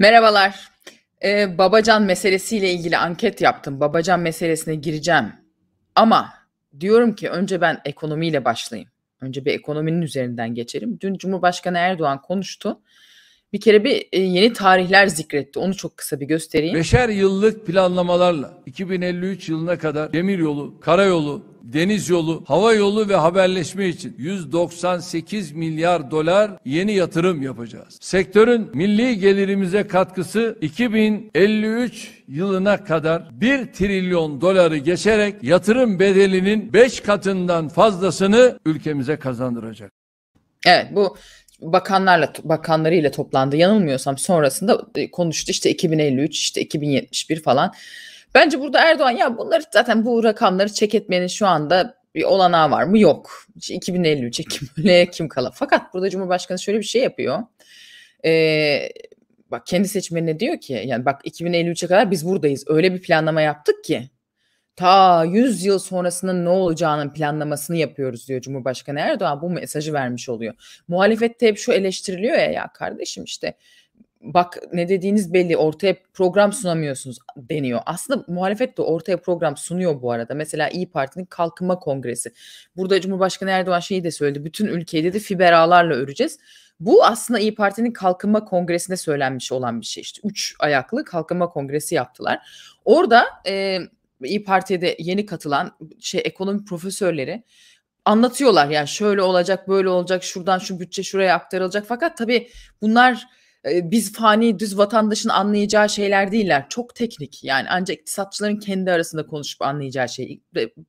Merhabalar. Ee, Babacan meselesiyle ilgili anket yaptım. Babacan meselesine gireceğim. Ama diyorum ki önce ben ekonomiyle başlayayım. Önce bir ekonominin üzerinden geçelim. Dün Cumhurbaşkanı Erdoğan konuştu. Bir kere bir e, yeni tarihler zikretti. Onu çok kısa bir göstereyim. Beşer yıllık planlamalarla 2053 yılına kadar demir yolu, karayolu, deniz yolu, hava yolu ve haberleşme için 198 milyar dolar yeni yatırım yapacağız. Sektörün milli gelirimize katkısı 2053 yılına kadar 1 trilyon doları geçerek yatırım bedelinin 5 katından fazlasını ülkemize kazandıracak. Evet bu bakanlarla bakanlarıyla toplandı. Yanılmıyorsam sonrasında e, konuştu işte 2053 işte 2071 falan. Bence burada Erdoğan ya bunları zaten bu rakamları çek etmenin şu anda bir olanağı var mı? Yok. 2053'e kim öyle kim kala. Fakat burada Cumhurbaşkanı şöyle bir şey yapıyor. Ee, bak kendi seçmenine diyor ki yani bak 2053'e kadar biz buradayız. Öyle bir planlama yaptık ki ta 100 yıl sonrasının ne olacağının planlamasını yapıyoruz diyor Cumhurbaşkanı Erdoğan bu mesajı vermiş oluyor. Muhalefette hep şu eleştiriliyor ya ya kardeşim işte bak ne dediğiniz belli ortaya program sunamıyorsunuz deniyor. Aslında muhalefet de ortaya program sunuyor bu arada. Mesela İyi Parti'nin Kalkınma Kongresi. Burada Cumhurbaşkanı Erdoğan şeyi de söyledi. Bütün ülkeyi dedi fiber ağlarla öreceğiz. Bu aslında İyi Parti'nin Kalkınma Kongresi'nde söylenmiş olan bir şey. İşte üç ayaklı Kalkınma Kongresi yaptılar. Orada e, İyi Parti'de yeni katılan şey ekonomi profesörleri anlatıyorlar yani şöyle olacak böyle olacak şuradan şu bütçe şuraya aktarılacak fakat tabii bunlar biz fani düz vatandaşın anlayacağı şeyler değiller. Çok teknik yani ancak iktisatçıların kendi arasında konuşup anlayacağı şey.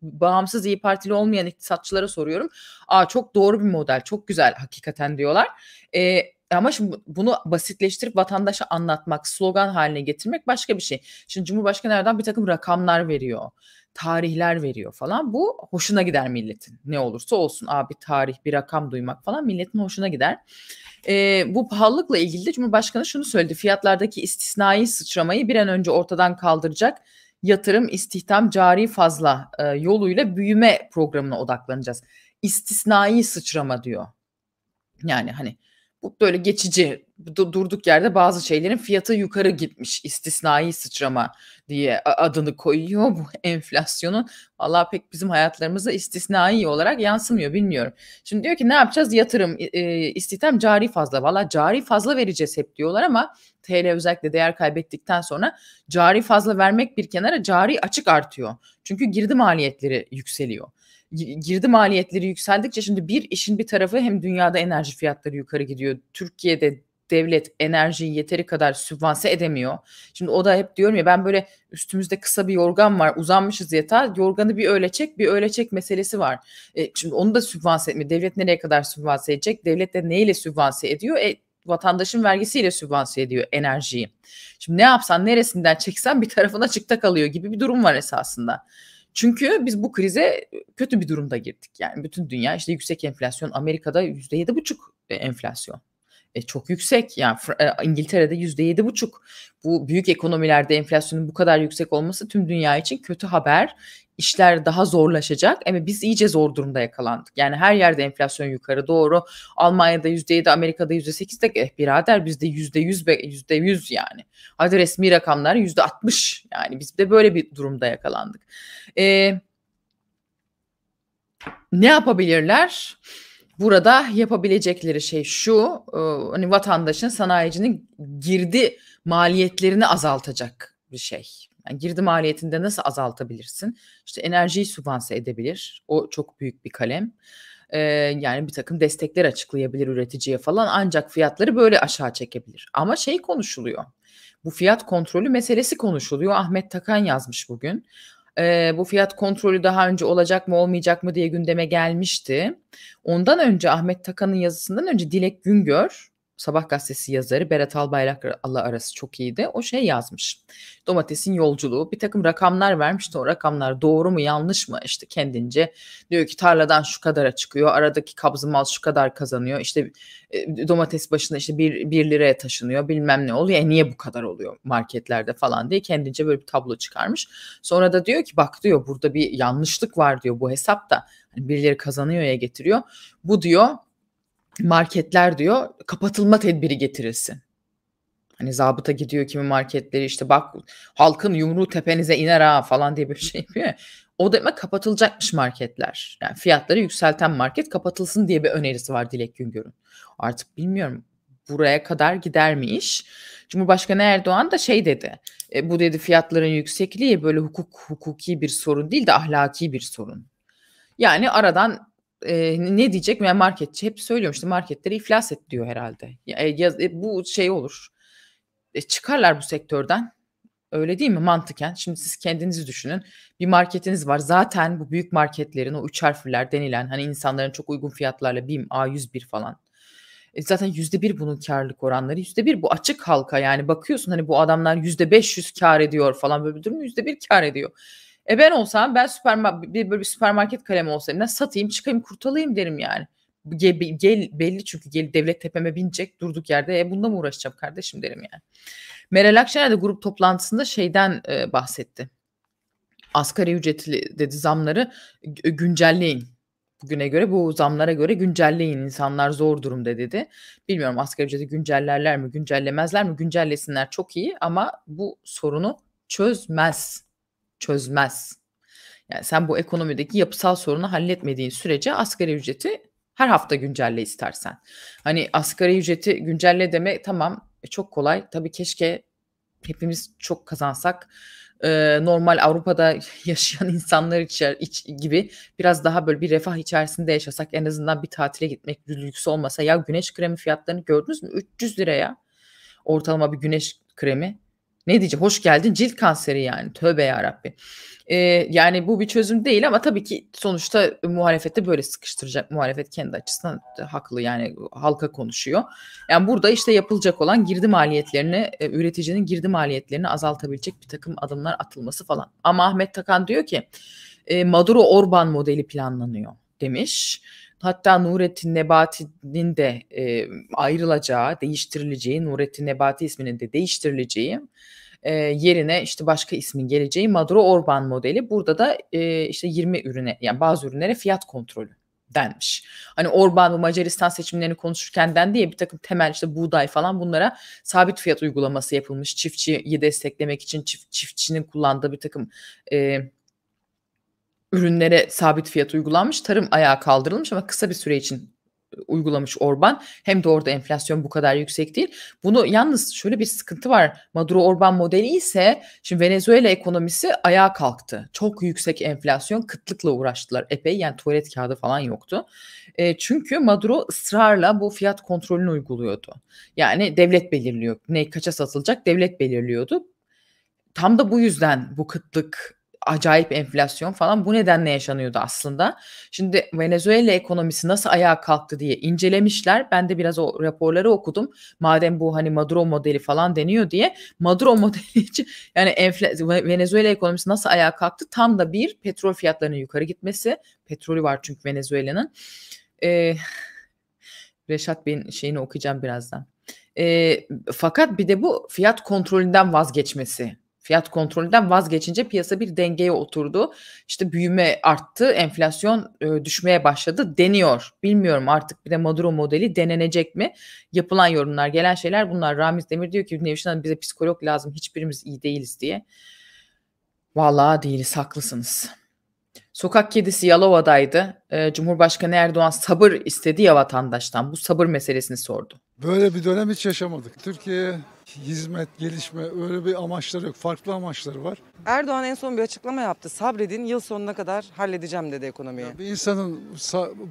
Bağımsız iyi partili olmayan iktisatçılara soruyorum. Aa çok doğru bir model çok güzel hakikaten diyorlar. E, ama şimdi bunu basitleştirip vatandaşa anlatmak, slogan haline getirmek başka bir şey. Şimdi Cumhurbaşkanı Erdoğan bir takım rakamlar veriyor, tarihler veriyor falan. Bu hoşuna gider milletin. Ne olursa olsun abi tarih, bir rakam duymak falan milletin hoşuna gider. E, bu pahalılıkla ilgili de Cumhurbaşkanı şunu söyledi. Fiyatlardaki istisnai sıçramayı bir an önce ortadan kaldıracak yatırım, istihdam, cari fazla e, yoluyla büyüme programına odaklanacağız. İstisnai sıçrama diyor. Yani hani bu böyle geçici durduk yerde bazı şeylerin fiyatı yukarı gitmiş istisnai sıçrama diye adını koyuyor bu enflasyonun. Valla pek bizim hayatlarımıza istisnai olarak yansımıyor bilmiyorum. Şimdi diyor ki ne yapacağız yatırım e, istihdam cari fazla valla cari fazla vereceğiz hep diyorlar ama TL özellikle değer kaybettikten sonra cari fazla vermek bir kenara cari açık artıyor. Çünkü girdi maliyetleri yükseliyor girdi maliyetleri yükseldikçe şimdi bir işin bir tarafı hem dünyada enerji fiyatları yukarı gidiyor. Türkiye'de devlet enerjiyi yeteri kadar sübvanse edemiyor. Şimdi o da hep diyorum ya ben böyle üstümüzde kısa bir yorgan var uzanmışız yatağa yorganı bir öyle çek bir öyle çek meselesi var. E, şimdi onu da sübvanse etmiyor. Devlet nereye kadar sübvanse edecek? Devlet de neyle sübvanse ediyor? E, vatandaşın vergisiyle sübvanse ediyor enerjiyi. Şimdi ne yapsan neresinden çeksen bir tarafına çıkta kalıyor gibi bir durum var esasında. Çünkü biz bu krize e, kötü bir durumda girdik. Yani bütün dünya işte yüksek enflasyon Amerika'da %7,5 e, enflasyon e, çok yüksek. Yani e, İngiltere'de buçuk, Bu büyük ekonomilerde enflasyonun bu kadar yüksek olması tüm dünya için kötü haber. İşler daha zorlaşacak ama e, biz iyice zor durumda yakalandık. Yani her yerde enflasyon yukarı doğru. Almanya'da yüzde yedi, Amerika'da yüzde sekiz de eh birader bizde yüzde yüz, yüzde yüz yani. Hadi resmi rakamlar yüzde altmış. yani biz de böyle bir durumda yakalandık. Eee ne yapabilirler? burada yapabilecekleri şey şu e, hani vatandaşın sanayicinin girdi maliyetlerini azaltacak bir şey. Yani girdi maliyetinde nasıl azaltabilirsin? İşte enerjiyi sübvanse edebilir. O çok büyük bir kalem. Ee, yani bir takım destekler açıklayabilir üreticiye falan ancak fiyatları böyle aşağı çekebilir. Ama şey konuşuluyor. Bu fiyat kontrolü meselesi konuşuluyor. Ahmet Takan yazmış bugün e, bu fiyat kontrolü daha önce olacak mı olmayacak mı diye gündeme gelmişti. Ondan önce Ahmet Takan'ın yazısından önce Dilek Güngör Sabah gazetesi yazarı Berat Albayrak'la arası çok iyiydi. O şey yazmış. Domatesin yolculuğu bir takım rakamlar vermişti. O rakamlar doğru mu yanlış mı? İşte kendince diyor ki tarladan şu kadara çıkıyor. Aradaki kabzı mal şu kadar kazanıyor. İşte e, domates başına işte bir, bir liraya taşınıyor. Bilmem ne oluyor. E niye bu kadar oluyor marketlerde falan diye kendince böyle bir tablo çıkarmış. Sonra da diyor ki bak diyor burada bir yanlışlık var diyor bu hesapta. Hani birileri kazanıyor ya getiriyor. Bu diyor marketler diyor kapatılma tedbiri getirilsin. Hani zabıta gidiyor kimi marketleri işte bak halkın yumruğu tepenize iner ha falan diye bir şey yapıyor. O demek kapatılacakmış marketler. Yani fiyatları yükselten market kapatılsın diye bir önerisi var Dilek Güngör'ün. Artık bilmiyorum buraya kadar gider mi iş? Cumhurbaşkanı Erdoğan da şey dedi. E, bu dedi fiyatların yüksekliği böyle hukuk hukuki bir sorun değil de ahlaki bir sorun. Yani aradan e, ne diyecek? Yani marketçi hep söylüyor işte marketleri iflas et diyor herhalde. Ya, e, ya, e, bu şey olur. E, çıkarlar bu sektörden. Öyle değil mi mantıken? Şimdi siz kendinizi düşünün. Bir marketiniz var. Zaten bu büyük marketlerin o üç harfler denilen hani insanların çok uygun fiyatlarla BİM A101 falan. E zaten yüzde bir bunun karlılık oranları. Yüzde bir bu açık halka yani bakıyorsun hani bu adamlar yüzde beş yüz kar ediyor falan böyle bir durum yüzde bir kar ediyor. E ben olsam ben süper bir, böyle bir süpermarket kalemi olsa elimden satayım çıkayım kurtulayım derim yani. Gel, gel belli çünkü gel devlet tepeme binecek durduk yerde e bunda mı uğraşacağım kardeşim derim yani. Meral Akşener de grup toplantısında şeyden e, bahsetti. Asgari ücretli dedi zamları e, güncelleyin bugüne göre bu zamlara göre güncelleyin insanlar zor durumda dedi. Bilmiyorum asgari ücreti güncellerler mi güncellemezler mi güncellesinler çok iyi ama bu sorunu çözmez çözmez. Yani sen bu ekonomideki yapısal sorunu halletmediğin sürece asgari ücreti her hafta güncelle istersen. Hani asgari ücreti güncelle deme tamam e, çok kolay. Tabii keşke hepimiz çok kazansak ee, normal Avrupa'da yaşayan insanlar içer, iç, gibi biraz daha böyle bir refah içerisinde yaşasak en azından bir tatile gitmek lüks olmasa ya güneş kremi fiyatlarını gördünüz mü 300 liraya ortalama bir güneş kremi ne diyeceğim? Hoş geldin cilt kanseri yani. Tövbe ya Rabbi. Ee, yani bu bir çözüm değil ama tabii ki sonuçta muhalefette böyle sıkıştıracak. Muhalefet kendi açısından haklı yani halka konuşuyor. Yani burada işte yapılacak olan girdi maliyetlerini, e, üreticinin girdi maliyetlerini azaltabilecek bir takım adımlar atılması falan. Ama Ahmet Takan diyor ki e, Maduro Orban modeli planlanıyor demiş. Hatta Nurettin Nebati'nin de e, ayrılacağı, değiştirileceği, Nurettin Nebati isminin de değiştirileceği e, yerine işte başka ismin geleceği Maduro Orban modeli. Burada da e, işte 20 ürüne yani bazı ürünlere fiyat kontrolü denmiş. Hani Orban bu Macaristan seçimlerini konuşurken dendi ya bir takım temel işte buğday falan bunlara sabit fiyat uygulaması yapılmış. Çiftçiyi desteklemek için çift, çiftçinin kullandığı bir takım e, ürünlere sabit fiyat uygulanmış, tarım ayağa kaldırılmış ama kısa bir süre için ıı, uygulamış Orban. Hem de orada enflasyon bu kadar yüksek değil. Bunu yalnız şöyle bir sıkıntı var. Maduro Orban modeli ise şimdi Venezuela ekonomisi ayağa kalktı. Çok yüksek enflasyon kıtlıkla uğraştılar epey. Yani tuvalet kağıdı falan yoktu. E, çünkü Maduro ısrarla bu fiyat kontrolünü uyguluyordu. Yani devlet belirliyor. Ne kaça satılacak devlet belirliyordu. Tam da bu yüzden bu kıtlık acayip enflasyon falan bu nedenle yaşanıyordu aslında. Şimdi Venezuela ekonomisi nasıl ayağa kalktı diye incelemişler. Ben de biraz o raporları okudum. Madem bu hani Maduro modeli falan deniyor diye Maduro modeli için yani enfla- Venezuela ekonomisi nasıl ayağa kalktı? Tam da bir petrol fiyatlarının yukarı gitmesi. Petrolü var çünkü Venezuela'nın. Ee, Reşat Bey'in şeyini okuyacağım birazdan. E, fakat bir de bu fiyat kontrolünden vazgeçmesi fiyat kontrolünden vazgeçince piyasa bir dengeye oturdu. İşte büyüme arttı, enflasyon e, düşmeye başladı deniyor. Bilmiyorum artık bir de Maduro modeli denenecek mi? Yapılan yorumlar, gelen şeyler bunlar. Ramiz Demir diyor ki Nevşin Hanım bize psikolog lazım hiçbirimiz iyi değiliz diye. Vallahi değiliz haklısınız. Sokak kedisi Yalova'daydı. Ee, Cumhurbaşkanı Erdoğan sabır istedi ya vatandaştan. Bu sabır meselesini sordu. Böyle bir dönem hiç yaşamadık. Türkiye hizmet, gelişme öyle bir amaçları yok. Farklı amaçları var. Erdoğan en son bir açıklama yaptı. Sabredin yıl sonuna kadar halledeceğim dedi ekonomiyi. Ya bir insanın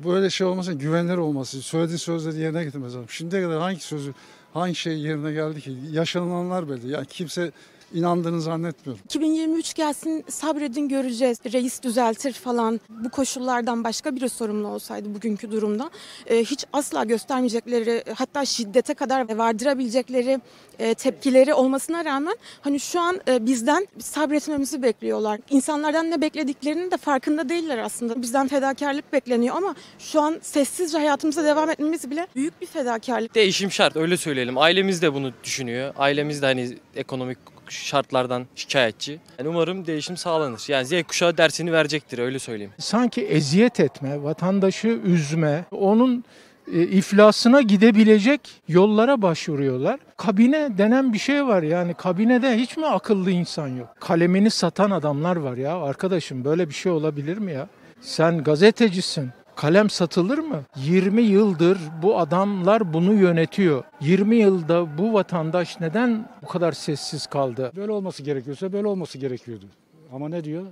böyle şey olmasın, güvenleri olması, söylediği sözleri yerine getirmesi lazım. Şimdiye kadar hangi sözü, hangi şey yerine geldi ki? Yaşananlar belli. Yani kimse inandığını zannetmiyorum. 2023 gelsin sabredin göreceğiz. Reis düzeltir falan. Bu koşullardan başka biri sorumlu olsaydı bugünkü durumda e, hiç asla göstermeyecekleri hatta şiddete kadar vardırabilecekleri e, tepkileri olmasına rağmen hani şu an e, bizden sabretmemizi bekliyorlar. İnsanlardan ne beklediklerinin de farkında değiller aslında. Bizden fedakarlık bekleniyor ama şu an sessizce hayatımıza devam etmemiz bile büyük bir fedakarlık. Değişim şart öyle söyleyelim. Ailemiz de bunu düşünüyor. Ailemiz de hani ekonomik şartlardan şikayetçi. Yani umarım değişim sağlanır. Yani Z kuşağı dersini verecektir öyle söyleyeyim. Sanki eziyet etme, vatandaşı üzme, onun e, iflasına gidebilecek yollara başvuruyorlar. Kabine denen bir şey var yani kabinede hiç mi akıllı insan yok? Kalemini satan adamlar var ya arkadaşım böyle bir şey olabilir mi ya? Sen gazetecisin. Kalem satılır mı? 20 yıldır bu adamlar bunu yönetiyor. 20 yılda bu vatandaş neden bu kadar sessiz kaldı? Böyle olması gerekiyorsa böyle olması gerekiyordu. Ama ne diyor?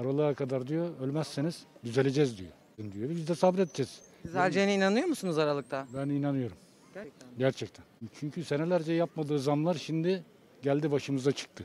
Aralığa kadar diyor ölmezseniz düzeleceğiz diyor. diyor. Biz de sabredeceğiz. Düzeleceğine inanıyor musunuz Aralık'ta? Ben inanıyorum. Gerçekten. Gerçekten. Çünkü senelerce yapmadığı zamlar şimdi geldi başımıza çıktı.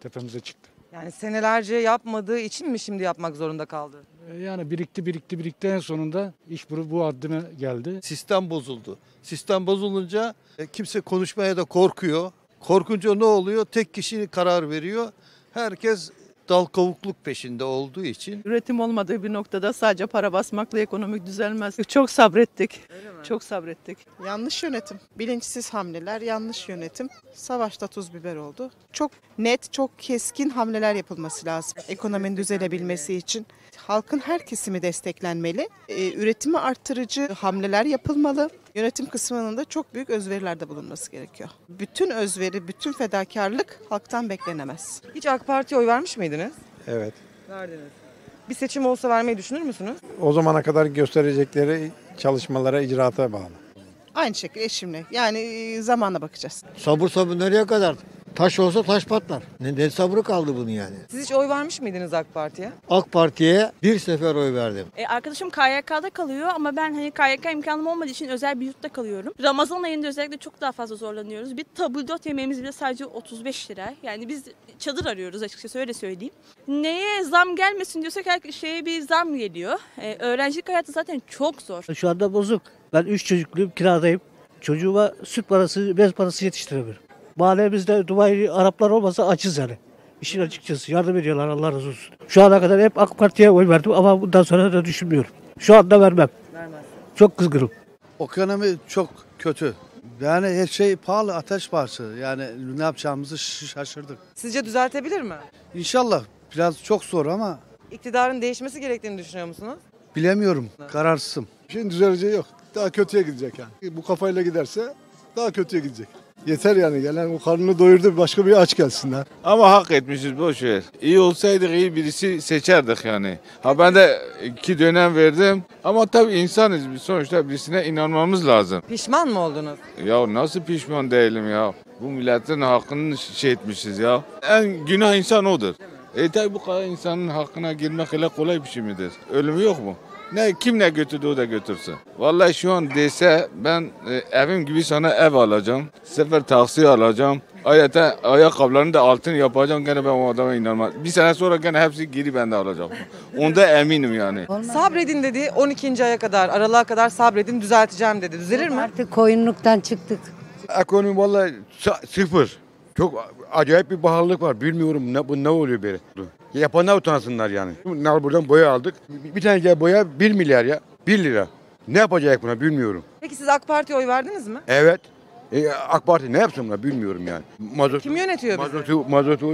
Tepemize çıktı. Yani senelerce yapmadığı için mi şimdi yapmak zorunda kaldı? E, yani birikti birikti birikti en sonunda iş bu, bu haddime geldi. Sistem bozuldu. Sistem bozulunca e, kimse konuşmaya da korkuyor. Korkunca ne oluyor? Tek kişi karar veriyor. Herkes dal kavukluk peşinde olduğu için. Üretim olmadığı bir noktada sadece para basmakla ekonomik düzelmez. Çok sabrettik. Çok sabrettik. Yanlış yönetim. Bilinçsiz hamleler, yanlış yönetim. Savaşta tuz biber oldu. Çok net, çok keskin hamleler yapılması lazım. Ekonominin düzelebilmesi için. Halkın her kesimi desteklenmeli. Ee, üretimi arttırıcı hamleler yapılmalı yönetim kısmının da çok büyük özverilerde bulunması gerekiyor. Bütün özveri, bütün fedakarlık halktan beklenemez. Hiç AK Parti'ye oy vermiş miydiniz? Evet. Verdiniz. Bir seçim olsa vermeyi düşünür müsünüz? O zamana kadar gösterecekleri çalışmalara, icraata bağlı. Aynı şekilde eşimle. Yani e, zamana bakacağız. Sabır sabır nereye kadar? Taş olsa taş patlar. Ne, ne sabrı kaldı bunun yani. Siz hiç oy vermiş miydiniz AK Parti'ye? AK Parti'ye bir sefer oy verdim. E, arkadaşım KYK'da kalıyor ama ben hani KYK imkanım olmadığı için özel bir yurtta kalıyorum. Ramazan ayında özellikle çok daha fazla zorlanıyoruz. Bir tabldot yemeğimiz bile sadece 35 lira. Yani biz çadır arıyoruz açıkçası öyle söyleyeyim. Neye zam gelmesin diyorsak her şeye bir zam geliyor. E, öğrencilik hayatı zaten çok zor. Şu anda bozuk. Ben 3 çocukluyum kiradayım. Çocuğuma süt parası, bez parası yetiştiremiyorum. Mahallemizde Dubai Araplar olmasa açız yani. İşin açıkçası yardım ediyorlar Allah razı olsun. Şu ana kadar hep AK Parti'ye oy verdim ama bundan sonra da düşünmüyorum. Şu anda vermem. Vermez. Çok kızgınım. Ekonomi çok kötü. Yani her şey pahalı ateş parçası. Yani ne yapacağımızı şaşırdık. Sizce düzeltebilir mi? İnşallah. Biraz çok zor ama. İktidarın değişmesi gerektiğini düşünüyor musunuz? Bilemiyorum. Kararsızım. Şimdi düzeleceği yok. Daha kötüye gidecek yani. Bu kafayla giderse daha kötüye gidecek. Yeter yani gelen o karnını doyurdu başka bir aç gelsinler. Ama hak etmişiz boş ver. İyi olsaydık iyi birisi seçerdik yani. Ha ben de iki dönem verdim ama tabii insanız biz sonuçta birisine inanmamız lazım. Pişman mı oldunuz? Ya nasıl pişman değilim ya. Bu milletin hakkını şey etmişiz ya. En günah insan odur. E tabi bu kadar insanın hakkına girmek hele kolay bir şey midir? Ölümü yok mu? Ne kim ne götürdü o da götürsün. Vallahi şu an dese ben e, evim gibi sana ev alacağım. Sefer taksi alacağım. Ayete ayakkabılarını da altın yapacağım gene ben o adama inanmam. Bir sene sonra gene hepsi geri bende alacağım. Onda eminim yani. Sabredin dedi 12. aya kadar aralığa kadar sabredin düzelteceğim dedi. Düzelir mi? Artık koyunluktan çıktık. Ekonomi vallahi sıfır. Çok acayip bir pahalılık var. Bilmiyorum ne, bu ne oluyor böyle. Yapanlar utansınlar yani. Nal buradan boya aldık. Bir tane boya 1 milyar ya. 1 lira. Ne yapacak buna bilmiyorum. Peki siz AK Parti'ye oy verdiniz mi? Evet. E, AK Parti ne yapsın buna bilmiyorum yani. Mazot, Kim yönetiyor bizi? Mazotu, mazotu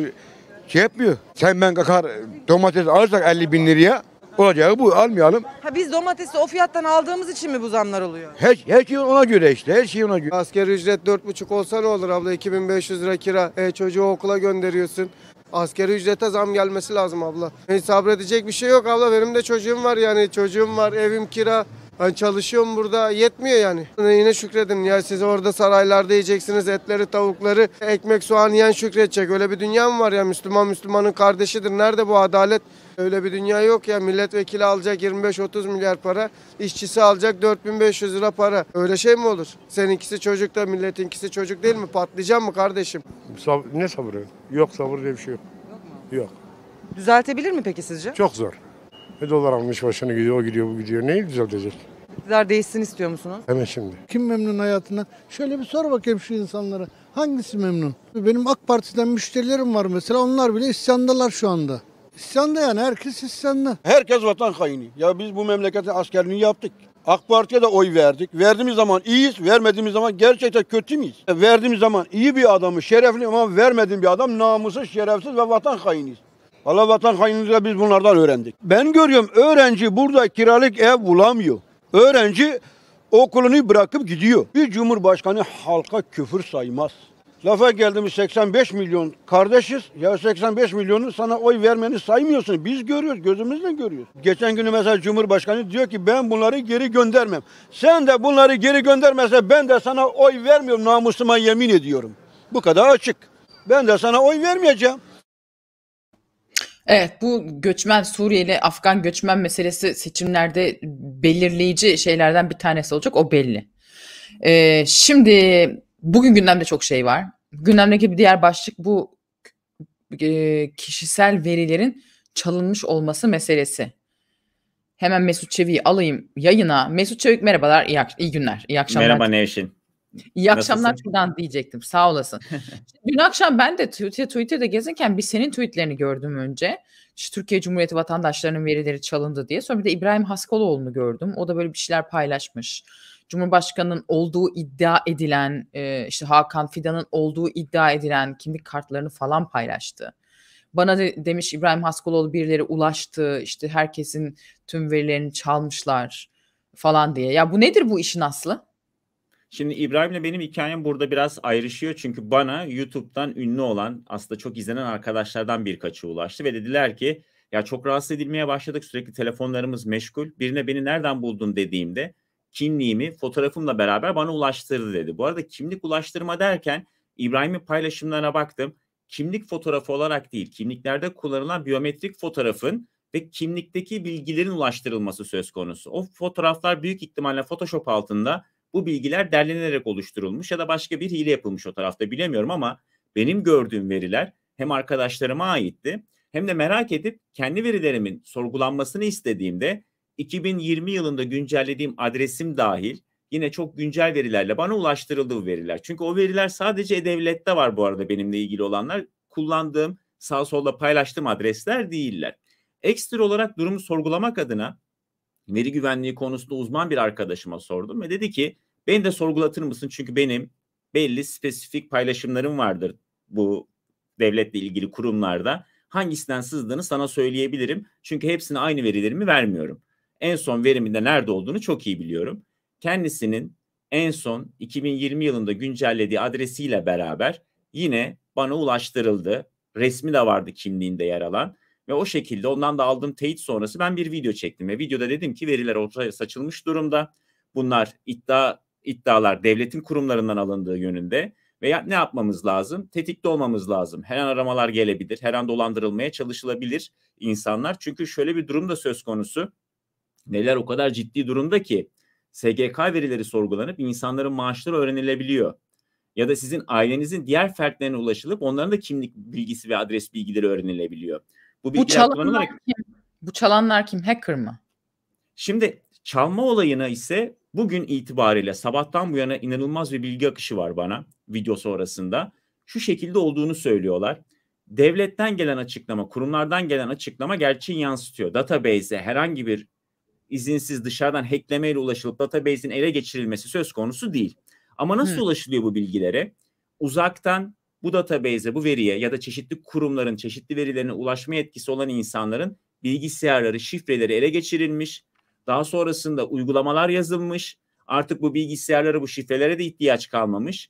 şey yapmıyor. Sen ben kakar e, domates alırsak 50 bin liraya olacağı bu almayalım. Ha biz domatesi o fiyattan aldığımız için mi bu zamlar oluyor? Her, her şey ona göre işte her şey ona göre. Asker ücret 4,5 olsa ne olur abla 2500 lira kira e, çocuğu okula gönderiyorsun. Askeri ücrete zam gelmesi lazım abla. Hiç hani sabredecek bir şey yok abla. Benim de çocuğum var yani çocuğum var, evim kira. Ben çalışıyorum burada yetmiyor yani. Yine şükredin ya siz orada saraylarda yiyeceksiniz etleri tavukları ekmek soğan yiyen şükredecek. Öyle bir dünya mı var ya Müslüman Müslümanın kardeşidir. Nerede bu adalet? Öyle bir dünya yok ya milletvekili alacak 25-30 milyar para işçisi alacak 4500 lira para. Öyle şey mi olur? Seninkisi çocuk da milletinkisi çocuk değil mi? Patlayacak mı kardeşim? Sab ne sabır Yok sabır diye bir şey yok. Yok mu? Yok. Düzeltebilir mi peki sizce? Çok zor. E dolar almış başını gidiyor, o gidiyor, bu gidiyor. Neyi düzeltecek? İktidar değişsin istiyor musunuz? Hemen şimdi. Kim memnun hayatından? Şöyle bir sor bakayım şu insanlara. Hangisi memnun? Benim AK Parti'den müşterilerim var mesela. Onlar bile isyandalar şu anda. İsyanda yani herkes isyanda. Herkes vatan haini. Ya biz bu memlekete askerliğini yaptık. AK Parti'ye de oy verdik. Verdiğimiz zaman iyiyiz, vermediğimiz zaman gerçekten kötü müyüz? Verdiğimiz zaman iyi bir adamı, şerefli ama vermediğim bir adam namussuz, şerefsiz ve vatan hainiyiz. Valla vatan hainliğinde biz bunlardan öğrendik. Ben görüyorum öğrenci burada kiralık ev bulamıyor. Öğrenci okulunu bırakıp gidiyor. Bir cumhurbaşkanı halka küfür saymaz. Lafa geldiğimiz 85 milyon kardeşiz. Ya 85 milyonu sana oy vermeni saymıyorsun. Biz görüyoruz, gözümüzle görüyoruz. Geçen günü mesela Cumhurbaşkanı diyor ki ben bunları geri göndermem. Sen de bunları geri göndermezse ben de sana oy vermiyorum namusuma yemin ediyorum. Bu kadar açık. Ben de sana oy vermeyeceğim. Evet bu göçmen Suriyeli Afgan göçmen meselesi seçimlerde belirleyici şeylerden bir tanesi olacak o belli. Ee, şimdi bugün gündemde çok şey var. Gündemdeki bir diğer başlık bu e, kişisel verilerin çalınmış olması meselesi. Hemen Mesut Çevik'i alayım yayına. Mesut Çevik merhabalar, iyi, iyi günler, iyi akşamlar. Merhaba Nevşin. İyi akşamlar Nasılsın? şuradan diyecektim. Sağ olasın. Dün akşam ben de Twitter'da gezinken bir senin tweetlerini gördüm önce. İşte Türkiye Cumhuriyeti vatandaşlarının verileri çalındı diye. Sonra bir de İbrahim Haskoloğlu'nu gördüm. O da böyle bir şeyler paylaşmış. Cumhurbaşkanının olduğu iddia edilen e, işte Hakan Fidan'ın olduğu iddia edilen kimlik kartlarını falan paylaştı. Bana de, demiş İbrahim Haskoloğlu birileri ulaştı İşte herkesin tüm verilerini çalmışlar falan diye. Ya bu nedir bu işin aslı? Şimdi İbrahim'le benim hikayem burada biraz ayrışıyor. Çünkü bana YouTube'dan ünlü olan aslında çok izlenen arkadaşlardan birkaçı ulaştı. Ve dediler ki ya çok rahatsız edilmeye başladık sürekli telefonlarımız meşgul. Birine beni nereden buldun dediğimde kimliğimi fotoğrafımla beraber bana ulaştırdı dedi. Bu arada kimlik ulaştırma derken İbrahim'in paylaşımlarına baktım. Kimlik fotoğrafı olarak değil kimliklerde kullanılan biyometrik fotoğrafın ve kimlikteki bilgilerin ulaştırılması söz konusu. O fotoğraflar büyük ihtimalle Photoshop altında bu bilgiler derlenerek oluşturulmuş ya da başka bir hile yapılmış o tarafta bilemiyorum ama benim gördüğüm veriler hem arkadaşlarıma aitti hem de merak edip kendi verilerimin sorgulanmasını istediğimde 2020 yılında güncellediğim adresim dahil yine çok güncel verilerle bana ulaştırıldı bu veriler. Çünkü o veriler sadece devlette var bu arada benimle ilgili olanlar. Kullandığım, sağ solda paylaştığım adresler değiller. Ekstra olarak durumu sorgulamak adına veri güvenliği konusunda uzman bir arkadaşıma sordum ve dedi ki Beni de sorgulatır mısın? Çünkü benim belli spesifik paylaşımlarım vardır bu devletle ilgili kurumlarda. Hangisinden sızdığını sana söyleyebilirim. Çünkü hepsine aynı verilerimi vermiyorum. En son veriminde nerede olduğunu çok iyi biliyorum. Kendisinin en son 2020 yılında güncellediği adresiyle beraber yine bana ulaştırıldı. Resmi de vardı kimliğinde yer alan ve o şekilde ondan da aldığım teyit sonrası ben bir video çektim ve videoda dedim ki veriler ortaya saçılmış durumda. Bunlar iddia iddialar devletin kurumlarından alındığı yönünde veya ne yapmamız lazım? Tetikte olmamız lazım. Her an aramalar gelebilir, her an dolandırılmaya çalışılabilir insanlar. Çünkü şöyle bir durum da söz konusu. Neler o kadar ciddi durumda ki SGK verileri sorgulanıp insanların maaşları öğrenilebiliyor. Ya da sizin ailenizin diğer fertlerine ulaşılıp onların da kimlik bilgisi ve adres bilgileri öğrenilebiliyor. Bu, bu çalanlar kim? Bu çalanlar kim? Hacker mı? Şimdi çalma olayına ise bugün itibariyle sabahtan bu yana inanılmaz bir bilgi akışı var bana video sonrasında. Şu şekilde olduğunu söylüyorlar. Devletten gelen açıklama, kurumlardan gelen açıklama gerçeği yansıtıyor. Database'e herhangi bir izinsiz dışarıdan hacklemeyle ulaşılıp database'in ele geçirilmesi söz konusu değil. Ama nasıl Hı. ulaşılıyor bu bilgilere? Uzaktan bu database'e, bu veriye ya da çeşitli kurumların çeşitli verilerine ulaşma yetkisi olan insanların bilgisayarları, şifreleri ele geçirilmiş daha sonrasında uygulamalar yazılmış. Artık bu bilgisayarlara, bu şifrelere de ihtiyaç kalmamış.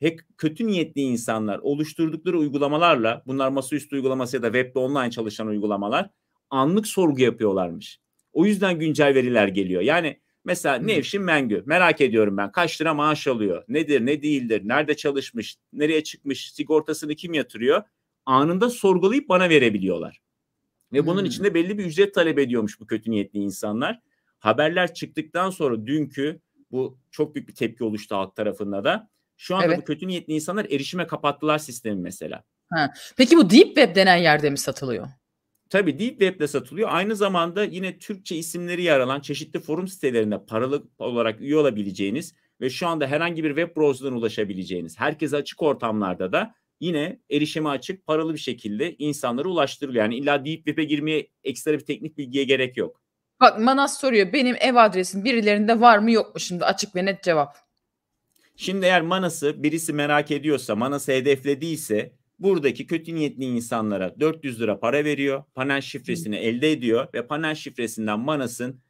Hep kötü niyetli insanlar oluşturdukları uygulamalarla, bunlar masaüstü uygulaması ya da webde online çalışan uygulamalar anlık sorgu yapıyorlarmış. O yüzden güncel veriler geliyor. Yani mesela hmm. Nevşin Mengü merak ediyorum ben kaç lira maaş alıyor? Nedir, ne değildir? Nerede çalışmış? Nereye çıkmış? Sigortasını kim yatırıyor? Anında sorgulayıp bana verebiliyorlar. Ve bunun hmm. içinde belli bir ücret talep ediyormuş bu kötü niyetli insanlar haberler çıktıktan sonra dünkü bu çok büyük bir tepki oluştu halk tarafında da. Şu anda evet. bu kötü niyetli insanlar erişime kapattılar sistemi mesela. Ha. Peki bu Deep Web denen yerde mi satılıyor? Tabii Deep Web'de satılıyor. Aynı zamanda yine Türkçe isimleri yer alan çeşitli forum sitelerinde paralı olarak üye olabileceğiniz ve şu anda herhangi bir web browser'dan ulaşabileceğiniz, herkese açık ortamlarda da yine erişime açık, paralı bir şekilde insanlara ulaştırılıyor. Yani illa Deep Web'e girmeye ekstra bir teknik bilgiye gerek yok. Bak Manas soruyor benim ev adresim birilerinde var mı yok mu şimdi açık ve net cevap. Şimdi eğer Manas'ı birisi merak ediyorsa, Manas'ı hedeflediyse buradaki kötü niyetli insanlara 400 lira para veriyor. Panel şifresini Hı. elde ediyor ve panel şifresinden Manas'ın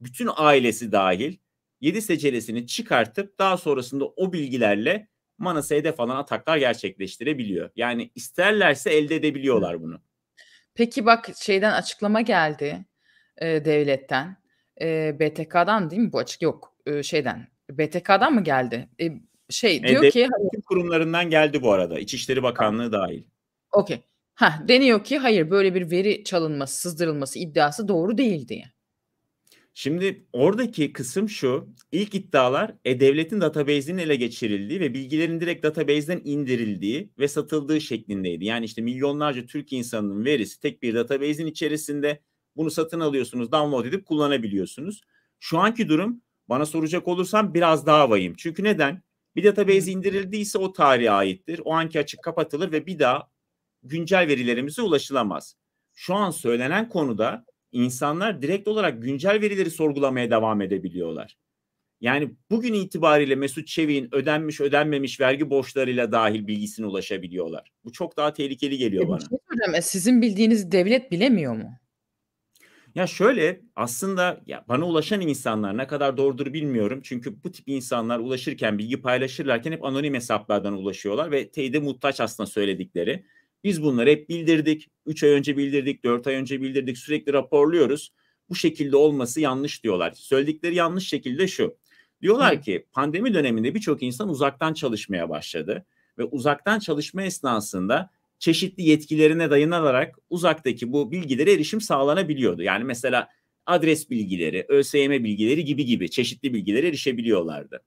bütün ailesi dahil 7 seceresini çıkartıp daha sonrasında o bilgilerle Manas'a hedef alan ataklar gerçekleştirebiliyor. Yani isterlerse elde edebiliyorlar bunu. Peki bak şeyden açıklama geldi e, devletten. E, BTK'dan değil mi bu açık? Yok e, şeyden. BTK'dan mı geldi? Şey e, şey diyor de, ki... Hani, kurumlarından geldi bu arada. İçişleri Bakanlığı dahil. Okey. Ha deniyor ki hayır böyle bir veri çalınması, sızdırılması iddiası doğru değil diye. Şimdi oradaki kısım şu. İlk iddialar e, devletin database'inin ele geçirildiği ve bilgilerin direkt database'den indirildiği ve satıldığı şeklindeydi. Yani işte milyonlarca Türk insanının verisi tek bir database'in içerisinde bunu satın alıyorsunuz, download edip kullanabiliyorsunuz. Şu anki durum bana soracak olursam biraz daha vayım. Çünkü neden? Bir database indirildiyse o tarihe aittir. O anki açık kapatılır ve bir daha güncel verilerimize ulaşılamaz. Şu an söylenen konuda insanlar direkt olarak güncel verileri sorgulamaya devam edebiliyorlar. Yani bugün itibariyle Mesut Çevik'in ödenmiş ödenmemiş vergi borçlarıyla dahil bilgisine ulaşabiliyorlar. Bu çok daha tehlikeli geliyor e bana. Şey e sizin bildiğiniz devlet bilemiyor mu? Ya şöyle aslında ya bana ulaşan insanlar ne kadar doğrudur bilmiyorum. Çünkü bu tip insanlar ulaşırken bilgi paylaşırlarken hep anonim hesaplardan ulaşıyorlar ve teyide muhtaç aslında söyledikleri. Biz bunları hep bildirdik. 3 ay önce bildirdik, 4 ay önce bildirdik. Sürekli raporluyoruz. Bu şekilde olması yanlış diyorlar. Söyledikleri yanlış şekilde şu. Diyorlar ki pandemi döneminde birçok insan uzaktan çalışmaya başladı ve uzaktan çalışma esnasında çeşitli yetkilerine dayanarak uzaktaki bu bilgilere erişim sağlanabiliyordu. Yani mesela adres bilgileri, ÖSYM bilgileri gibi gibi çeşitli bilgilere erişebiliyorlardı.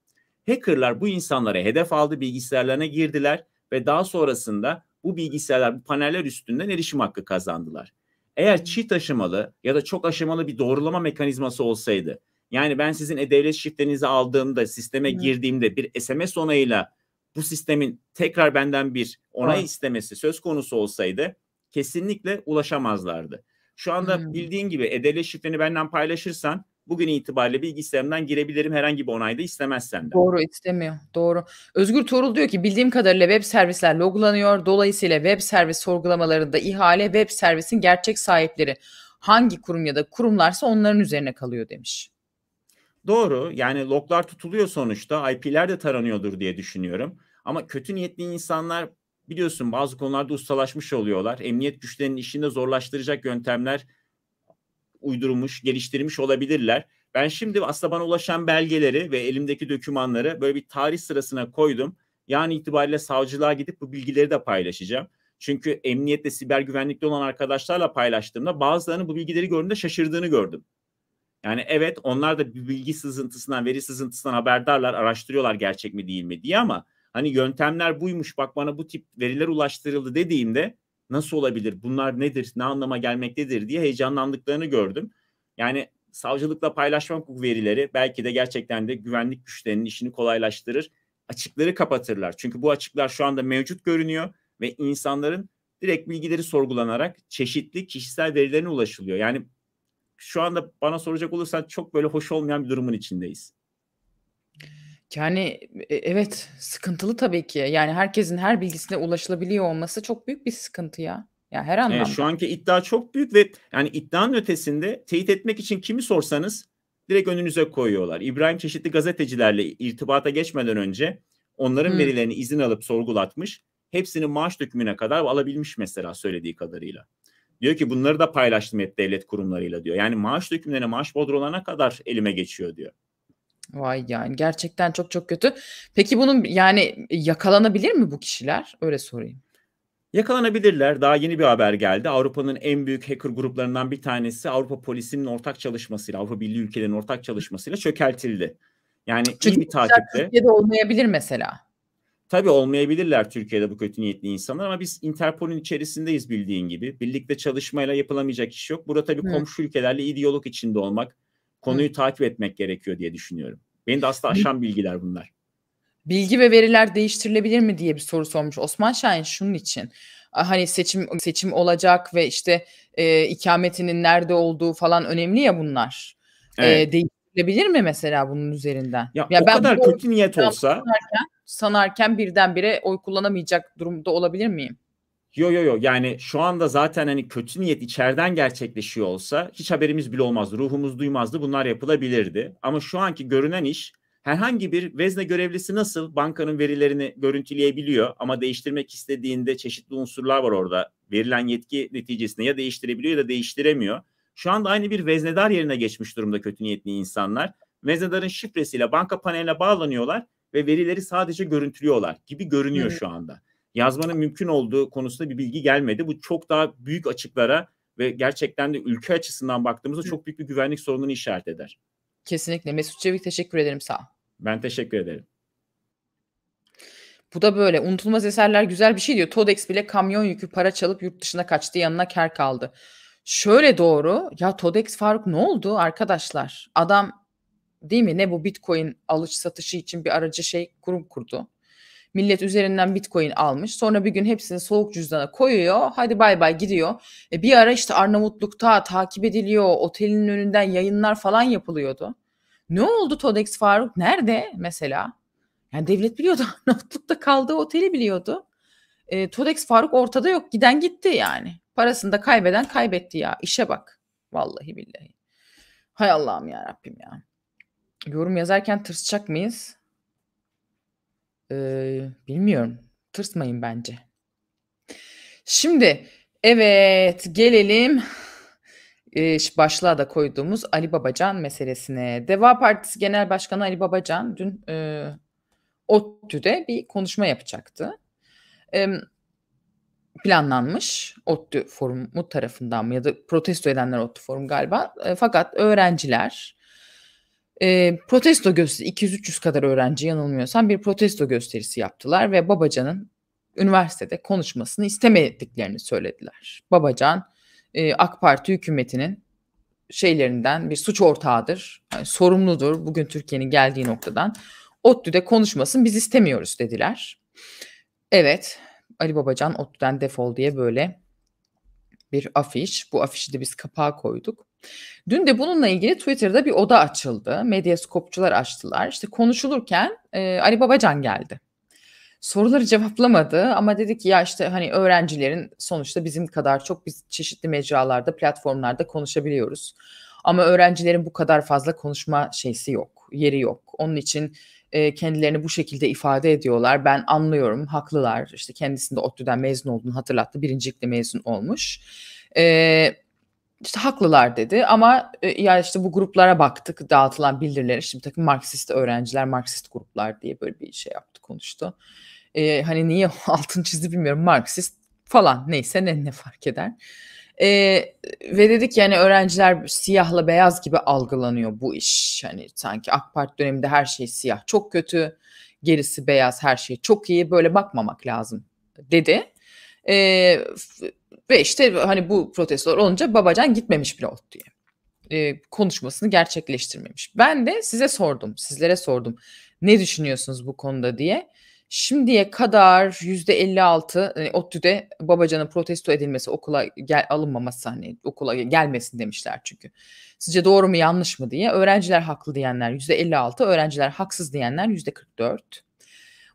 Hackerlar bu insanlara hedef aldı, bilgisayarlarına girdiler ve daha sonrasında bu bilgisayarlar, bu paneller üstünden erişim hakkı kazandılar. Eğer çift aşamalı ya da çok aşamalı bir doğrulama mekanizması olsaydı, yani ben sizin e-devlet şifrenizi aldığımda, sisteme girdiğimde bir SMS onayıyla bu sistemin tekrar benden bir onay evet. istemesi söz konusu olsaydı kesinlikle ulaşamazlardı. Şu anda hmm. bildiğin gibi edele şifreni benden paylaşırsan bugün itibariyle bilgisayarımdan girebilirim herhangi bir onayda istemezsen de. Doğru istemiyor. Doğru. Özgür Torul diyor ki bildiğim kadarıyla web servisler loglanıyor. Dolayısıyla web servis sorgulamalarında ihale web servisin gerçek sahipleri hangi kurum ya da kurumlarsa onların üzerine kalıyor demiş. Doğru. Yani loglar tutuluyor sonuçta. IP'ler de taranıyordur diye düşünüyorum. Ama kötü niyetli insanlar biliyorsun bazı konularda ustalaşmış oluyorlar. Emniyet güçlerinin işini de zorlaştıracak yöntemler uydurmuş, geliştirmiş olabilirler. Ben şimdi aslında bana ulaşan belgeleri ve elimdeki dokümanları böyle bir tarih sırasına koydum. Yani itibariyle savcılığa gidip bu bilgileri de paylaşacağım. Çünkü emniyette siber güvenlikte olan arkadaşlarla paylaştığımda bazılarının bu bilgileri gördüğünde şaşırdığını gördüm. Yani evet onlar da bir bilgi sızıntısından, veri sızıntısından haberdarlar, araştırıyorlar gerçek mi değil mi diye ama hani yöntemler buymuş bak bana bu tip veriler ulaştırıldı dediğimde nasıl olabilir bunlar nedir ne anlama gelmektedir diye heyecanlandıklarını gördüm. Yani savcılıkla paylaşmak bu verileri belki de gerçekten de güvenlik güçlerinin işini kolaylaştırır. Açıkları kapatırlar. Çünkü bu açıklar şu anda mevcut görünüyor ve insanların direkt bilgileri sorgulanarak çeşitli kişisel verilerine ulaşılıyor. Yani şu anda bana soracak olursan çok böyle hoş olmayan bir durumun içindeyiz. Yani e, evet, sıkıntılı tabii ki. Yani herkesin her bilgisine ulaşılabiliyor olması çok büyük bir sıkıntı ya. Ya her anlamda. Evet, şu anki iddia çok büyük ve yani iddianın ötesinde teyit etmek için kimi sorsanız direkt önünüze koyuyorlar. İbrahim çeşitli gazetecilerle irtibata geçmeden önce onların hmm. verilerini izin alıp sorgulatmış. Hepsini maaş dökümüne kadar alabilmiş mesela söylediği kadarıyla. Diyor ki bunları da paylaştım hep devlet kurumlarıyla diyor. Yani maaş dökümlerine maaş bodrolarına kadar elime geçiyor diyor. Vay yani gerçekten çok çok kötü. Peki bunun yani yakalanabilir mi bu kişiler? Öyle sorayım. Yakalanabilirler. Daha yeni bir haber geldi. Avrupa'nın en büyük hacker gruplarından bir tanesi Avrupa polisinin ortak çalışmasıyla, Avrupa Birliği ülkelerinin ortak çalışmasıyla çökeltildi. Yani Çünkü iyi bir takipte. Türkiye'de olmayabilir mesela. Tabii olmayabilirler Türkiye'de bu kötü niyetli insanlar ama biz Interpol'ün içerisindeyiz bildiğin gibi. Birlikte çalışmayla yapılamayacak iş yok. Burada tabii Hı. komşu ülkelerle iyi içinde olmak, konuyu takip etmek gerekiyor diye düşünüyorum. Beni de asla aşan bilgiler bunlar. Bilgi ve veriler değiştirilebilir mi diye bir soru sormuş Osman Şahin şunun için. Ah, hani seçim seçim olacak ve işte e, ikametinin nerede olduğu falan önemli ya bunlar. E, evet. E, değiştirilebilir mi mesela bunun üzerinden? Ya, ya o ben kadar kötü niyet olsa sanarken, sanarken birdenbire oy kullanamayacak durumda olabilir miyim? Yo yo yo yani şu anda zaten hani kötü niyet içeriden gerçekleşiyor olsa hiç haberimiz bile olmazdı. Ruhumuz duymazdı bunlar yapılabilirdi. Ama şu anki görünen iş herhangi bir vezne görevlisi nasıl bankanın verilerini görüntüleyebiliyor ama değiştirmek istediğinde çeşitli unsurlar var orada. Verilen yetki neticesinde ya değiştirebiliyor ya da değiştiremiyor. Şu anda aynı bir veznedar yerine geçmiş durumda kötü niyetli insanlar. Veznedarın şifresiyle banka paneline bağlanıyorlar ve verileri sadece görüntülüyorlar gibi görünüyor evet. şu anda yazmanın mümkün olduğu konusunda bir bilgi gelmedi. Bu çok daha büyük açıklara ve gerçekten de ülke açısından baktığımızda çok büyük bir güvenlik sorununu işaret eder. Kesinlikle. Mesut Çevik teşekkür ederim sağ ol. Ben teşekkür ederim. Bu da böyle. Unutulmaz eserler güzel bir şey diyor. Todex bile kamyon yükü para çalıp yurt dışına kaçtı yanına ker kaldı. Şöyle doğru. Ya Todex Faruk ne oldu arkadaşlar? Adam değil mi ne bu bitcoin alış satışı için bir aracı şey kurum kurdu. Millet üzerinden bitcoin almış. Sonra bir gün hepsini soğuk cüzdana koyuyor. Hadi bay bay gidiyor. E bir ara işte Arnavutluk'ta takip ediliyor. Otelin önünden yayınlar falan yapılıyordu. Ne oldu Todex Faruk? Nerede mesela? Yani devlet biliyordu. Arnavutluk'ta kaldığı oteli biliyordu. E, Todex Faruk ortada yok. Giden gitti yani. Parasını da kaybeden kaybetti ya. İşe bak. Vallahi billahi. Hay Allah'ım ya Rabbim ya. Yorum yazarken tırsacak mıyız? Ee, bilmiyorum. Tırsmayın bence. Şimdi evet gelelim e, başlığa da koyduğumuz Ali Babacan meselesine. Deva Partisi Genel Başkanı Ali Babacan dün e, ODTÜ'de bir konuşma yapacaktı. E, planlanmış ODTÜ forumu tarafından mı ya da protesto edenler ODTÜ forum galiba. E, fakat öğrenciler e, protesto gösterisi 200-300 kadar öğrenci yanılmıyorsam bir protesto gösterisi yaptılar ve Babacan'ın üniversitede konuşmasını istemediklerini söylediler. Babacan e, AK Parti hükümetinin şeylerinden bir suç ortağıdır, yani sorumludur bugün Türkiye'nin geldiği noktadan. ODTÜ'de konuşmasın biz istemiyoruz dediler. Evet Ali Babacan ODTÜ'den defol diye böyle bir afiş. Bu afişi de biz kapağa koyduk. Dün de bununla ilgili Twitter'da bir oda açıldı. Medyaskopçular açtılar. İşte konuşulurken e, Ali Babacan geldi. Soruları cevaplamadı ama dedi ki ya işte hani öğrencilerin sonuçta bizim kadar çok biz çeşitli mecralarda, platformlarda konuşabiliyoruz. Ama öğrencilerin bu kadar fazla konuşma şeysi yok, yeri yok. Onun için e, kendilerini bu şekilde ifade ediyorlar. Ben anlıyorum, haklılar. İşte kendisinde ODTÜ'den mezun olduğunu hatırlattı. Birincilikle mezun olmuş. Eee işte haklılar dedi ama e, ya işte bu gruplara baktık dağıtılan bildirileri şimdi takım Marksist öğrenciler Marksist gruplar diye böyle bir şey yaptı konuştu. E, hani niye altın çizdi bilmiyorum Marksist falan neyse ne ne fark eder. E, ve dedik yani öğrenciler siyahla beyaz gibi algılanıyor bu iş. Hani sanki AK Parti döneminde her şey siyah çok kötü gerisi beyaz her şey çok iyi böyle bakmamak lazım dedi. E, ve işte hani bu protestolar olunca Babacan gitmemiş bile oldu diye. E, konuşmasını gerçekleştirmemiş. Ben de size sordum, sizlere sordum. Ne düşünüyorsunuz bu konuda diye. Şimdiye kadar yüzde 56 e, ODTÜ'de Babacan'ın protesto edilmesi okula gel, alınmaması hani okula gelmesin demişler çünkü. Sizce doğru mu yanlış mı diye öğrenciler haklı diyenler yüzde 56, öğrenciler haksız diyenler yüzde 44.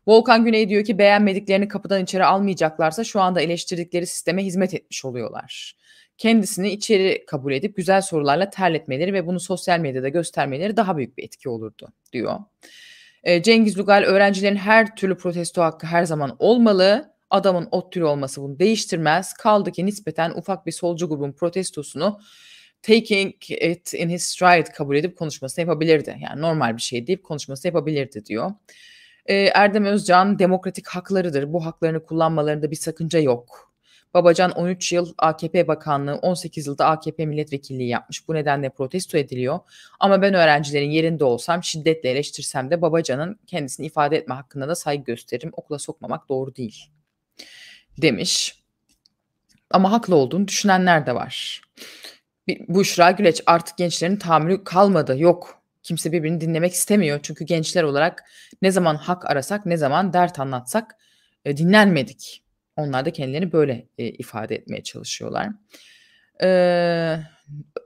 Volkan Güney diyor ki beğenmediklerini kapıdan içeri almayacaklarsa şu anda eleştirdikleri sisteme hizmet etmiş oluyorlar. Kendisini içeri kabul edip güzel sorularla terletmeleri ve bunu sosyal medyada göstermeleri daha büyük bir etki olurdu diyor. E, Cengiz Lugal öğrencilerin her türlü protesto hakkı her zaman olmalı. Adamın ot türü olması bunu değiştirmez. Kaldı ki nispeten ufak bir solcu grubun protestosunu taking it in his stride kabul edip konuşmasını yapabilirdi. Yani normal bir şey deyip konuşmasını yapabilirdi diyor e, Erdem Özcan demokratik haklarıdır. Bu haklarını kullanmalarında bir sakınca yok. Babacan 13 yıl AKP bakanlığı, 18 yılda AKP milletvekilliği yapmış. Bu nedenle protesto ediliyor. Ama ben öğrencilerin yerinde olsam, şiddetle eleştirsem de Babacan'ın kendisini ifade etme hakkında da saygı gösteririm. Okula sokmamak doğru değil." demiş. Ama haklı olduğunu düşünenler de var. Büşra Güleç artık gençlerin tahammülü kalmadı. Yok kimse birbirini dinlemek istemiyor. Çünkü gençler olarak ne zaman hak arasak, ne zaman dert anlatsak e, dinlenmedik. Onlar da kendilerini böyle e, ifade etmeye çalışıyorlar. E,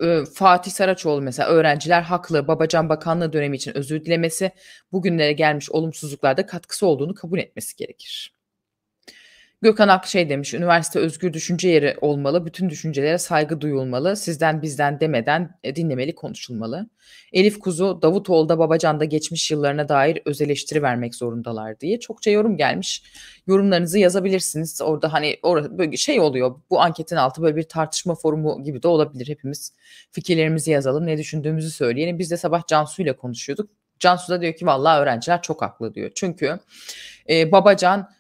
e, Fatih Saraçoğlu mesela öğrenciler haklı, Babacan Bakanlığı dönemi için özür dilemesi, bugünlere gelmiş olumsuzluklarda katkısı olduğunu kabul etmesi gerekir. Gökhan Ak şey demiş, üniversite özgür düşünce yeri olmalı, bütün düşüncelere saygı duyulmalı, sizden bizden demeden e, dinlemeli konuşulmalı. Elif Kuzu, Davutoğlu da Babacan geçmiş yıllarına dair öz eleştiri vermek zorundalar diye çokça yorum gelmiş. Yorumlarınızı yazabilirsiniz. Orada hani orada böyle şey oluyor, bu anketin altı böyle bir tartışma forumu gibi de olabilir. Hepimiz fikirlerimizi yazalım, ne düşündüğümüzü söyleyelim. Biz de sabah Cansu ile konuşuyorduk. Cansu da diyor ki vallahi öğrenciler çok haklı diyor. Çünkü e, Babacan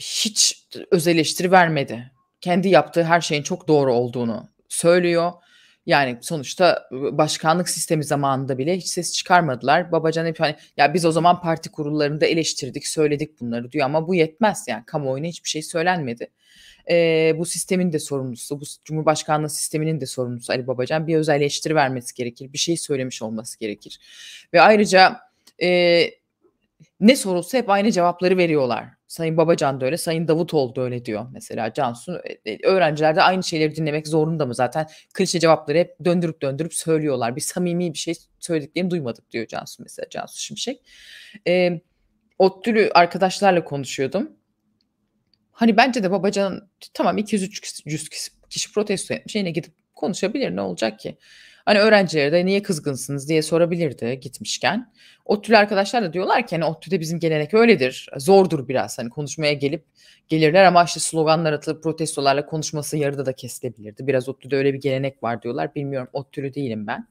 hiç öz eleştiri vermedi. Kendi yaptığı her şeyin çok doğru olduğunu söylüyor. Yani sonuçta ıı, başkanlık sistemi zamanında bile hiç ses çıkarmadılar. Babacan hep hani ya biz o zaman parti kurullarında eleştirdik, söyledik bunları diyor ama bu yetmez yani kamuoyuna hiçbir şey söylenmedi. Ee, bu sistemin de sorumlusu, bu Cumhurbaşkanlığı sisteminin de sorumlusu Ali Babacan bir öz eleştiri vermesi gerekir, bir şey söylemiş olması gerekir. Ve ayrıca e, ne sorulsa hep aynı cevapları veriyorlar. Sayın Babacan da öyle, Sayın Davutoğlu da öyle diyor mesela Cansu. E, e, öğrenciler de aynı şeyleri dinlemek zorunda mı zaten? Klişe cevapları hep döndürüp döndürüp söylüyorlar. Bir samimi bir şey söylediklerini duymadık diyor Cansu mesela Cansu Şimşek. Ee, ODTÜ'lü arkadaşlarla konuşuyordum. Hani bence de Babacan tamam 200-300 kişi protesto etmiş. Yine gidip konuşabilir ne olacak ki? Hani öğrencilere de niye kızgınsınız diye sorabilirdi gitmişken. ODTÜ'lü arkadaşlar da diyorlar ki hani ODTÜ'de bizim gelenek öyledir. Zordur biraz hani konuşmaya gelip gelirler ama işte sloganlar atıp protestolarla konuşması yarıda da kesilebilirdi. Biraz ODTÜ'de öyle bir gelenek var diyorlar. Bilmiyorum ODTÜ'lü değilim ben.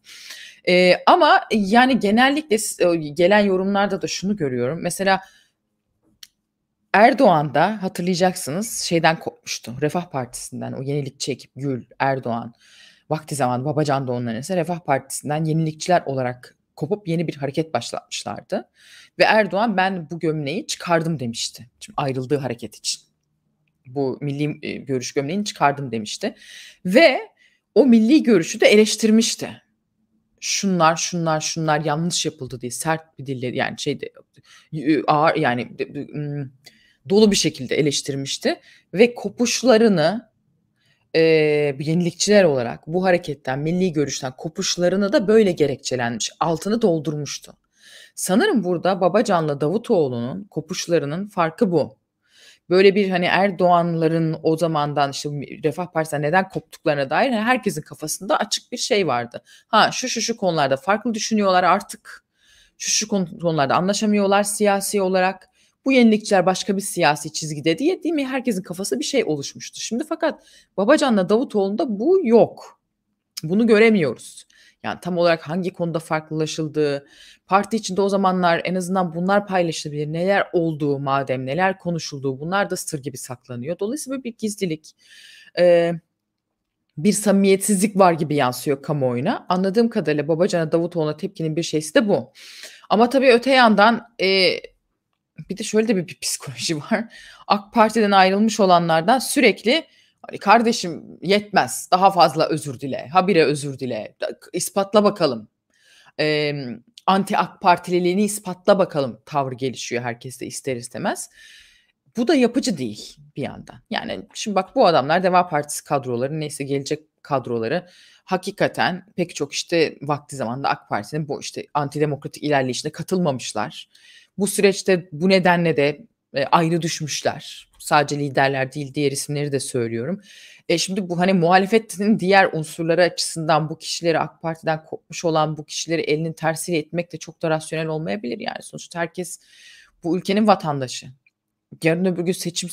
Ee, ama yani genellikle gelen yorumlarda da şunu görüyorum. Mesela Erdoğan da hatırlayacaksınız şeyden kopmuştu. Refah Partisi'nden o yenilikçi ekip Gül, Erdoğan vakti zaman Babacan da onların ise Refah Partisi'nden yenilikçiler olarak kopup yeni bir hareket başlatmışlardı. Ve Erdoğan ben bu gömleği çıkardım demişti. Şimdi ayrıldığı hareket için. Bu milli e, görüş gömleğini çıkardım demişti. Ve o milli görüşü de eleştirmişti. Şunlar şunlar şunlar yanlış yapıldı diye sert bir dille yani şeyde ağır yani dolu bir şekilde eleştirmişti ve kopuşlarını e, yenilikçiler olarak bu hareketten, milli görüşten kopuşlarını da böyle gerekçelenmiş, altını doldurmuştu. Sanırım burada Babacan'la Davutoğlu'nun kopuşlarının farkı bu. Böyle bir hani Erdoğanların o zamandan işte Refah Partisi'nden neden koptuklarına dair hani, herkesin kafasında açık bir şey vardı. Ha şu şu şu konularda farklı düşünüyorlar artık. Şu şu konularda anlaşamıyorlar siyasi olarak bu yenilikçiler başka bir siyasi çizgide diye değil mi? Herkesin kafası bir şey oluşmuştu. Şimdi fakat Babacan'la Davutoğlu'nda bu yok. Bunu göremiyoruz. Yani tam olarak hangi konuda farklılaşıldığı, parti içinde o zamanlar en azından bunlar paylaşılabilir, neler olduğu madem, neler konuşulduğu bunlar da sır gibi saklanıyor. Dolayısıyla bir gizlilik, bir samimiyetsizlik var gibi yansıyor kamuoyuna. Anladığım kadarıyla Babacan'a Davutoğlu'na tepkinin bir şeysi de bu. Ama tabii öte yandan bir de şöyle de bir, bir psikoloji var. AK Parti'den ayrılmış olanlardan sürekli hani kardeşim yetmez daha fazla özür dile habire özür dile ispatla bakalım e, anti AK Partililiğini ispatla bakalım tavrı gelişiyor herkeste ister istemez. Bu da yapıcı değil bir yandan. Yani şimdi bak bu adamlar Deva Partisi kadroları neyse gelecek kadroları hakikaten pek çok işte vakti zamanında AK Parti'nin bu işte antidemokratik ilerleyişine katılmamışlar. Bu süreçte bu nedenle de e, ayrı düşmüşler. Sadece liderler değil diğer isimleri de söylüyorum. E şimdi bu hani muhalefetin diğer unsurları açısından bu kişileri AK Parti'den kopmuş olan bu kişileri elinin tersiyle etmek de çok da rasyonel olmayabilir yani. Sonuçta herkes bu ülkenin vatandaşı. Yarın öbür gün seçim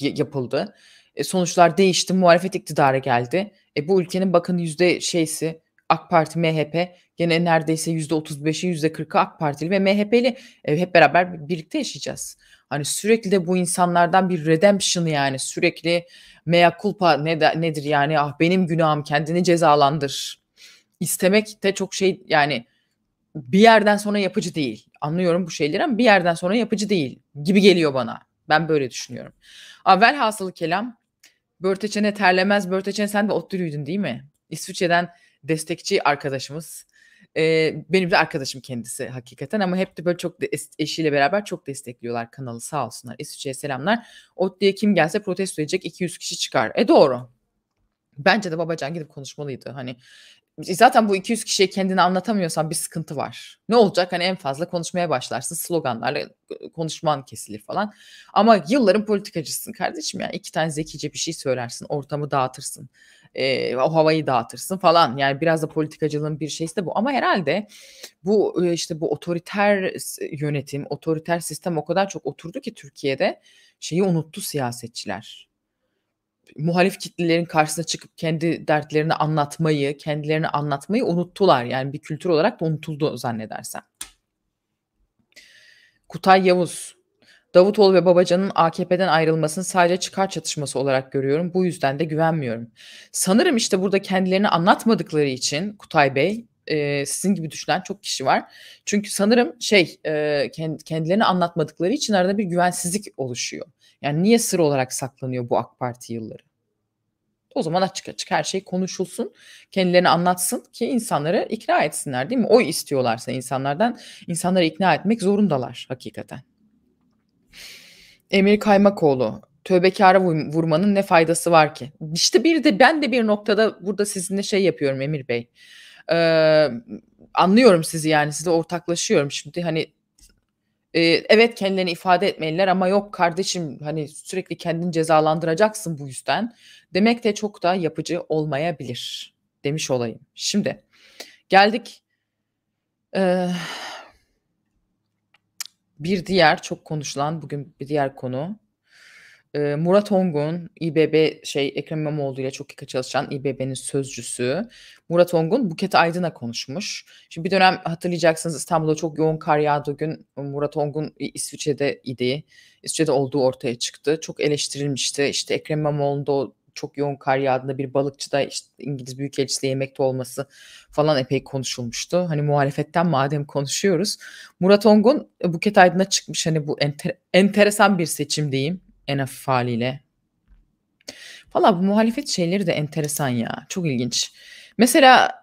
yapıldı. E sonuçlar değişti, muhalefet iktidara geldi. E bu ülkenin bakın yüzde şeysi AK Parti, MHP gene neredeyse %35'i %40'ı AK Partili ve MHP'li e, hep beraber birlikte yaşayacağız. Hani sürekli de bu insanlardan bir redemption yani sürekli mea culpa ne de, nedir yani ah benim günahım kendini cezalandır. istemek de çok şey yani bir yerden sonra yapıcı değil. Anlıyorum bu şeyleri ama bir yerden sonra yapıcı değil gibi geliyor bana. Ben böyle düşünüyorum. Ama ah, Hasılı kelam Börteçen'e terlemez. Börteçene sen de Ottürü'ydün değil mi? İsviçre'den destekçi arkadaşımız. E, benim de arkadaşım kendisi hakikaten ama hep de böyle çok de eşiyle beraber çok destekliyorlar kanalı sağ olsunlar. s selamlar. Ot diye kim gelse protesto edecek 200 kişi çıkar. E doğru. Bence de Babacan gidip konuşmalıydı. Hani e, zaten bu 200 kişiye kendini anlatamıyorsan bir sıkıntı var. Ne olacak? Hani en fazla konuşmaya başlarsın. Sloganlarla e, konuşman kesilir falan. Ama yılların politikacısın kardeşim yani. iki tane zekice bir şey söylersin. Ortamı dağıtırsın. E, o havayı dağıtırsın falan. Yani biraz da politikacılığın bir şeysi de bu. Ama herhalde bu e, işte bu otoriter yönetim, otoriter sistem o kadar çok oturdu ki Türkiye'de şeyi unuttu siyasetçiler muhalif kitlelerin karşısına çıkıp kendi dertlerini anlatmayı, kendilerini anlatmayı unuttular. Yani bir kültür olarak da unutuldu zannedersem. Kutay Yavuz Davutoğlu ve Babacan'ın AKP'den ayrılmasını sadece çıkar çatışması olarak görüyorum. Bu yüzden de güvenmiyorum. Sanırım işte burada kendilerini anlatmadıkları için Kutay Bey e, sizin gibi düşünen çok kişi var. Çünkü sanırım şey e, kendilerini anlatmadıkları için arada bir güvensizlik oluşuyor. Yani niye sır olarak saklanıyor bu AK Parti yılları? O zaman açık açık her şey konuşulsun, kendilerini anlatsın ki insanları ikna etsinler değil mi? Oy istiyorlarsa insanlardan insanları ikna etmek zorundalar hakikaten. Emir Kaymakoğlu tövbekara vurmanın ne faydası var ki? İşte bir de ben de bir noktada burada sizinle şey yapıyorum Emir Bey. Ee, anlıyorum sizi yani size ortaklaşıyorum şimdi hani e, evet kendilerini ifade etmeliler ama yok kardeşim hani sürekli kendini cezalandıracaksın bu yüzden demek de çok da yapıcı olmayabilir demiş olayım. Şimdi geldik e, bir diğer çok konuşulan bugün bir diğer konu Eee, Murat Ongun, İBB şey, Ekrem İmamoğlu ile çok iyi çalışan İBB'nin sözcüsü Murat Ongun, Buket Aydın'a konuşmuş. Şimdi bir dönem hatırlayacaksınız İstanbul'da çok yoğun kar yağdığı gün Murat Ongun İsviçre'de idi. İsviçre'de olduğu ortaya çıktı. Çok eleştirilmişti. İşte Ekrem İmamoğlu'nda çok yoğun kar yağdığında bir balıkçıda işte İngiliz Büyükelçisi'yle yemekte olması falan epey konuşulmuştu. Hani muhalefetten madem konuşuyoruz. Murat Ongun e, Buket Aydın'a çıkmış hani bu enter enteresan bir seçim diyeyim en hafif haliyle. Valla bu muhalefet şeyleri de enteresan ya. Çok ilginç. Mesela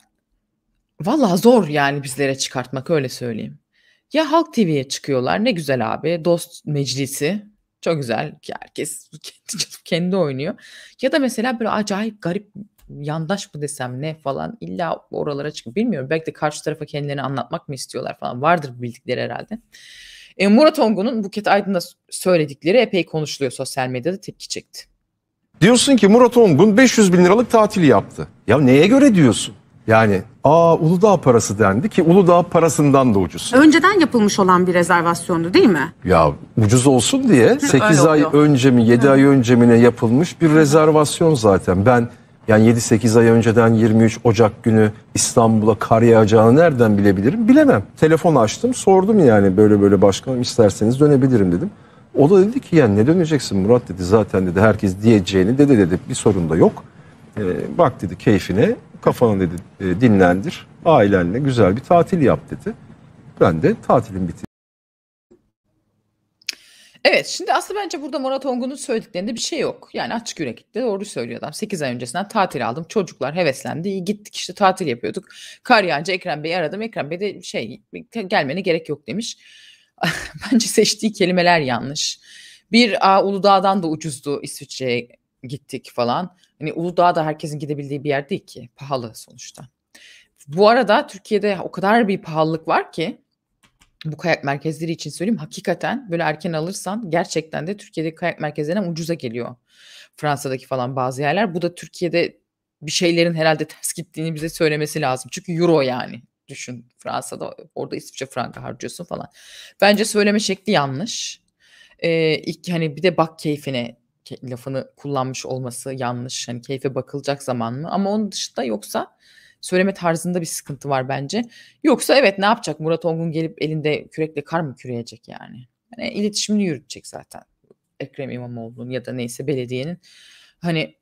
valla zor yani bizlere çıkartmak öyle söyleyeyim. Ya Halk TV'ye çıkıyorlar ne güzel abi. Dost meclisi çok güzel. ki Herkes kendi, kendi oynuyor. Ya da mesela böyle acayip garip yandaş mı desem ne falan illa oralara çıkıp bilmiyorum. Belki de karşı tarafa kendilerini anlatmak mı istiyorlar falan. Vardır bildikleri herhalde. E, Murat Ongun'un Buket Aydın'a söyledikleri epey konuşuluyor sosyal medyada tepki çekti. Diyorsun ki Murat Ongun 500 bin liralık tatil yaptı. Ya neye göre diyorsun? Yani aa Uludağ parası dendi ki Uludağ parasından da ucuz. Önceden yapılmış olan bir rezervasyondu değil mi? Ya ucuz olsun diye 8 ay önce mi 7 ay önce mi ne yapılmış bir rezervasyon zaten. Ben yani 7-8 ay önceden 23 Ocak günü İstanbul'a kar yağacağını nereden bilebilirim? Bilemem. Telefon açtım sordum yani böyle böyle başkanım isterseniz dönebilirim dedim. O da dedi ki yani ne döneceksin Murat dedi zaten dedi herkes diyeceğini dedi dedi bir sorun da yok. Ee, bak dedi keyfine kafanı dedi e, dinlendir ailenle güzel bir tatil yap dedi. Ben de tatilim bitti. Evet, şimdi aslında bence burada Murat Ongun'un söylediklerinde bir şey yok. Yani açık yürekli doğru söylüyor adam. 8 ay öncesinden tatil aldım. Çocuklar heveslendi. gittik işte tatil yapıyorduk. Kar yağınca Ekrem Bey'i aradım. Ekrem Bey de şey gelmene gerek yok demiş. bence seçtiği kelimeler yanlış. Bir a, Uludağ'dan da ucuzdu İsviçre'ye gittik falan. Hani da herkesin gidebildiği bir yer değil ki. Pahalı sonuçta. Bu arada Türkiye'de o kadar bir pahalılık var ki bu kayak merkezleri için söyleyeyim hakikaten böyle erken alırsan gerçekten de Türkiye'deki kayak merkezlerine ucuza geliyor. Fransa'daki falan bazı yerler. Bu da Türkiye'de bir şeylerin herhalde ters gittiğini bize söylemesi lazım. Çünkü euro yani düşün Fransa'da orada İsviçre franka harcıyorsun falan. Bence söyleme şekli yanlış. Ee, ilk hani bir de bak keyfine lafını kullanmış olması yanlış. Hani keyfe bakılacak zaman mı? Ama onun dışında yoksa söyleme tarzında bir sıkıntı var bence. Yoksa evet ne yapacak Murat Ongun gelip elinde kürekle kar mı küreyecek yani? Hani iletişimini yürütecek zaten Ekrem İmamoğlu'nun ya da neyse belediyenin. Hani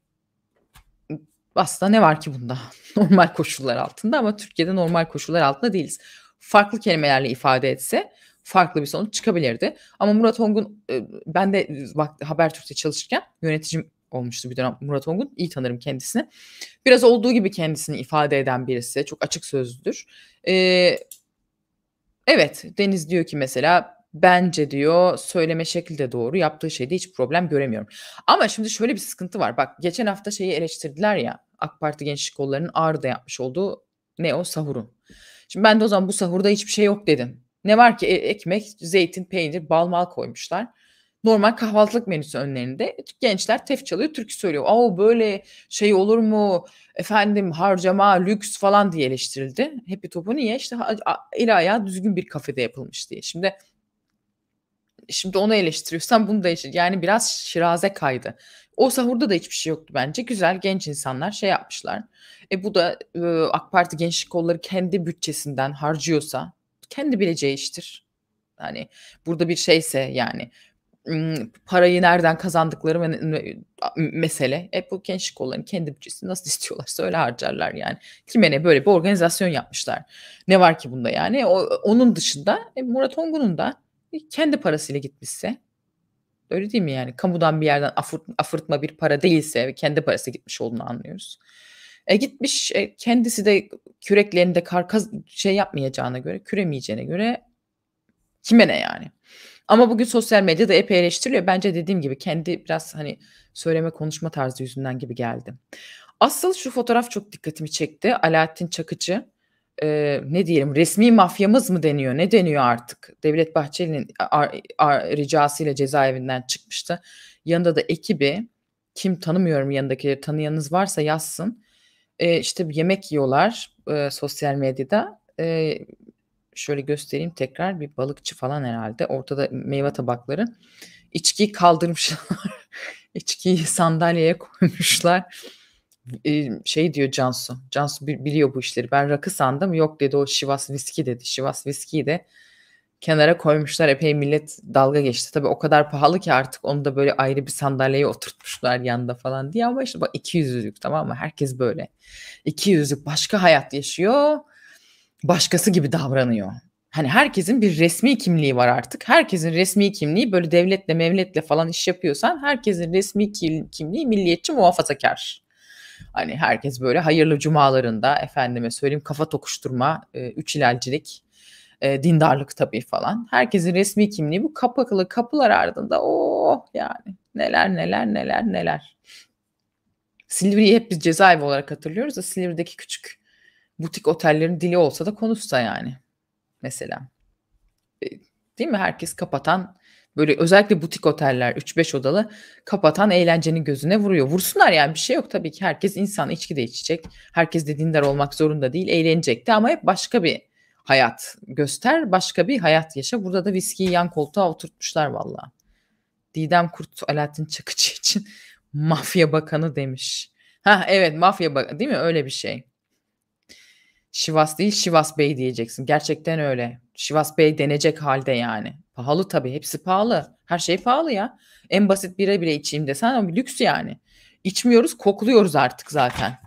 aslında ne var ki bunda normal koşullar altında ama Türkiye'de normal koşullar altında değiliz. Farklı kelimelerle ifade etse farklı bir sonuç çıkabilirdi. Ama Murat Ongun e, ben de bak Habertürk'te çalışırken yöneticim olmuştu bir dönem Murat Ongun. İyi tanırım kendisini. Biraz olduğu gibi kendisini ifade eden birisi. Çok açık sözlüdür. Ee, evet Deniz diyor ki mesela bence diyor söyleme şekli de doğru. Yaptığı şeyde hiç problem göremiyorum. Ama şimdi şöyle bir sıkıntı var. Bak geçen hafta şeyi eleştirdiler ya. AK Parti Gençlik Kolları'nın Ağrı'da yapmış olduğu ne o sahuru Şimdi ben de o zaman bu sahurda hiçbir şey yok dedim. Ne var ki e, ekmek, zeytin, peynir, bal mal koymuşlar normal kahvaltılık menüsü önlerinde gençler tef çalıyor, türkü söylüyor. Aa böyle şey olur mu? Efendim harcama, lüks falan diye eleştirildi. Happy Top'u niye? İşte el ayağı düzgün bir kafede yapılmış diye. Şimdi şimdi onu eleştiriyorsan bunu da eleştir. Yani biraz şiraze kaydı. O sahurda da hiçbir şey yoktu bence. Güzel genç insanlar şey yapmışlar. E bu da e, AK Parti gençlik kolları kendi bütçesinden harcıyorsa kendi bileceği iştir. Hani burada bir şeyse yani parayı nereden kazandıkları mesele. E bu gençlik kollarının kendi bütçesi nasıl istiyorlarsa öyle harcarlar yani. Kime ne böyle bir organizasyon yapmışlar. Ne var ki bunda yani? O, onun dışında e, Murat Ongun'un da kendi parasıyla gitmişse öyle değil mi yani? Kamudan bir yerden afırt, afırtma bir para değilse ve kendi parasıyla gitmiş olduğunu anlıyoruz. E gitmiş e, kendisi de küreklerinde karkaz şey yapmayacağına göre, küremeyeceğine göre kime ne yani? Ama bugün sosyal medyada epey eleştiriliyor. Bence dediğim gibi kendi biraz hani söyleme konuşma tarzı yüzünden gibi geldi. Asıl şu fotoğraf çok dikkatimi çekti. Alaaddin Çakıcı e, ne diyelim resmi mafyamız mı deniyor ne deniyor artık. Devlet Bahçeli'nin ricasıyla cezaevinden çıkmıştı. Yanında da ekibi kim tanımıyorum yanındakileri tanıyanız varsa yazsın. E, işte yemek yiyorlar e, sosyal medyada. E, şöyle göstereyim tekrar bir balıkçı falan herhalde. Ortada meyve tabakları. İçkiyi kaldırmışlar. İçkiyi sandalyeye koymuşlar. Ee, şey diyor Cansu. Cansu biliyor bu işleri. Ben rakı sandım. Yok dedi o Şivas viski dedi. Şivas viskiyi de kenara koymuşlar. Epey millet dalga geçti. Tabii o kadar pahalı ki artık onu da böyle ayrı bir sandalyeye oturtmuşlar yanında falan diye. Ama işte bak iki yüzlülük tamam mı? Herkes böyle. İki yüzlük başka hayat yaşıyor başkası gibi davranıyor. Hani herkesin bir resmi kimliği var artık. Herkesin resmi kimliği böyle devletle mevletle falan iş yapıyorsan herkesin resmi kimliği milliyetçi muhafazakar. Hani herkes böyle hayırlı cumalarında efendime söyleyeyim kafa tokuşturma, e, üç ilalcilik, e, dindarlık tabii falan. Herkesin resmi kimliği bu kapaklı kapılar ardında o oh! yani neler neler neler neler. Silivri'yi hep biz cezaevi olarak hatırlıyoruz da Silivri'deki küçük butik otellerin dili olsa da konuşsa yani mesela. E, değil mi? Herkes kapatan böyle özellikle butik oteller 3-5 odalı kapatan eğlencenin gözüne vuruyor. Vursunlar yani bir şey yok tabii ki. Herkes insan içki de içecek. Herkes de dindar olmak zorunda değil. Eğlenecek de ama hep başka bir hayat göster. Başka bir hayat yaşa. Burada da viskiyi yan koltuğa oturtmuşlar valla. Didem Kurt Alaaddin Çakıcı için mafya bakanı demiş. Ha evet mafya bakanı değil mi? Öyle bir şey. Şivas değil Şivas Bey diyeceksin. Gerçekten öyle. Şivas Bey denecek halde yani. Pahalı tabii. Hepsi pahalı. Her şey pahalı ya. En basit bira bile içeyim desen ama lüks yani. İçmiyoruz kokluyoruz artık zaten.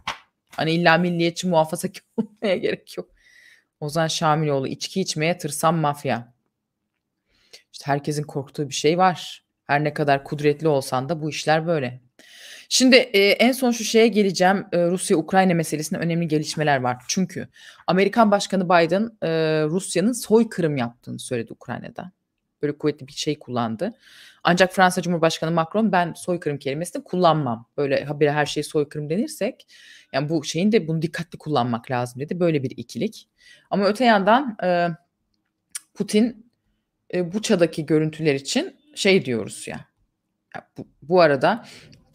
Hani illa milliyetçi muhafazakar olmaya gerek yok. Ozan Şamiloğlu içki içmeye tırsan mafya. İşte herkesin korktuğu bir şey var. Her ne kadar kudretli olsan da bu işler böyle. Şimdi e, en son şu şeye geleceğim. E, Rusya-Ukrayna meselesinde önemli gelişmeler var. Çünkü Amerikan Başkanı Biden e, Rusya'nın soykırım yaptığını söyledi Ukrayna'da. Böyle kuvvetli bir şey kullandı. Ancak Fransa Cumhurbaşkanı Macron ben soykırım kelimesini kullanmam. Böyle habire her şeyi soykırım denirsek yani bu şeyin de bunu dikkatli kullanmak lazım dedi. Böyle bir ikilik. Ama öte yandan e, Putin e, çadaki görüntüler için şey diyoruz ya. Yani bu, bu arada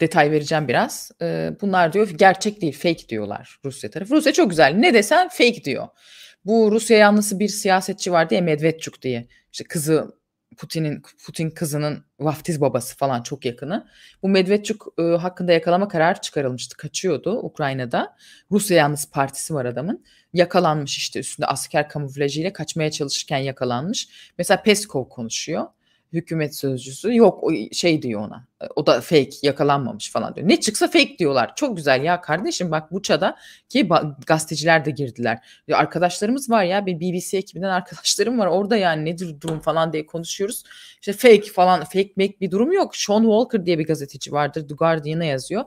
detay vereceğim biraz. E, bunlar diyor gerçek değil fake diyorlar Rusya tarafı. Rusya çok güzel ne desen fake diyor. Bu Rusya yanlısı bir siyasetçi vardı ya Medvedçuk diye. İşte kızı Putin'in Putin kızının vaftiz babası falan çok yakını. Bu Medvedçuk e, hakkında yakalama kararı çıkarılmıştı. Kaçıyordu Ukrayna'da. Rusya yanlısı partisi var adamın. Yakalanmış işte üstünde asker kamuflajıyla kaçmaya çalışırken yakalanmış. Mesela Peskov konuşuyor hükümet sözcüsü yok şey diyor ona e, o da fake yakalanmamış falan diyor. Ne çıksa fake diyorlar. Çok güzel ya kardeşim bak Buça'da ki gazeteciler de girdiler. Diyor, arkadaşlarımız var ya bir BBC ekibinden arkadaşlarım var orada yani nedir durum falan diye konuşuyoruz. İşte fake falan fake make bir durum yok. Sean Walker diye bir gazeteci vardır The Guardian'a yazıyor.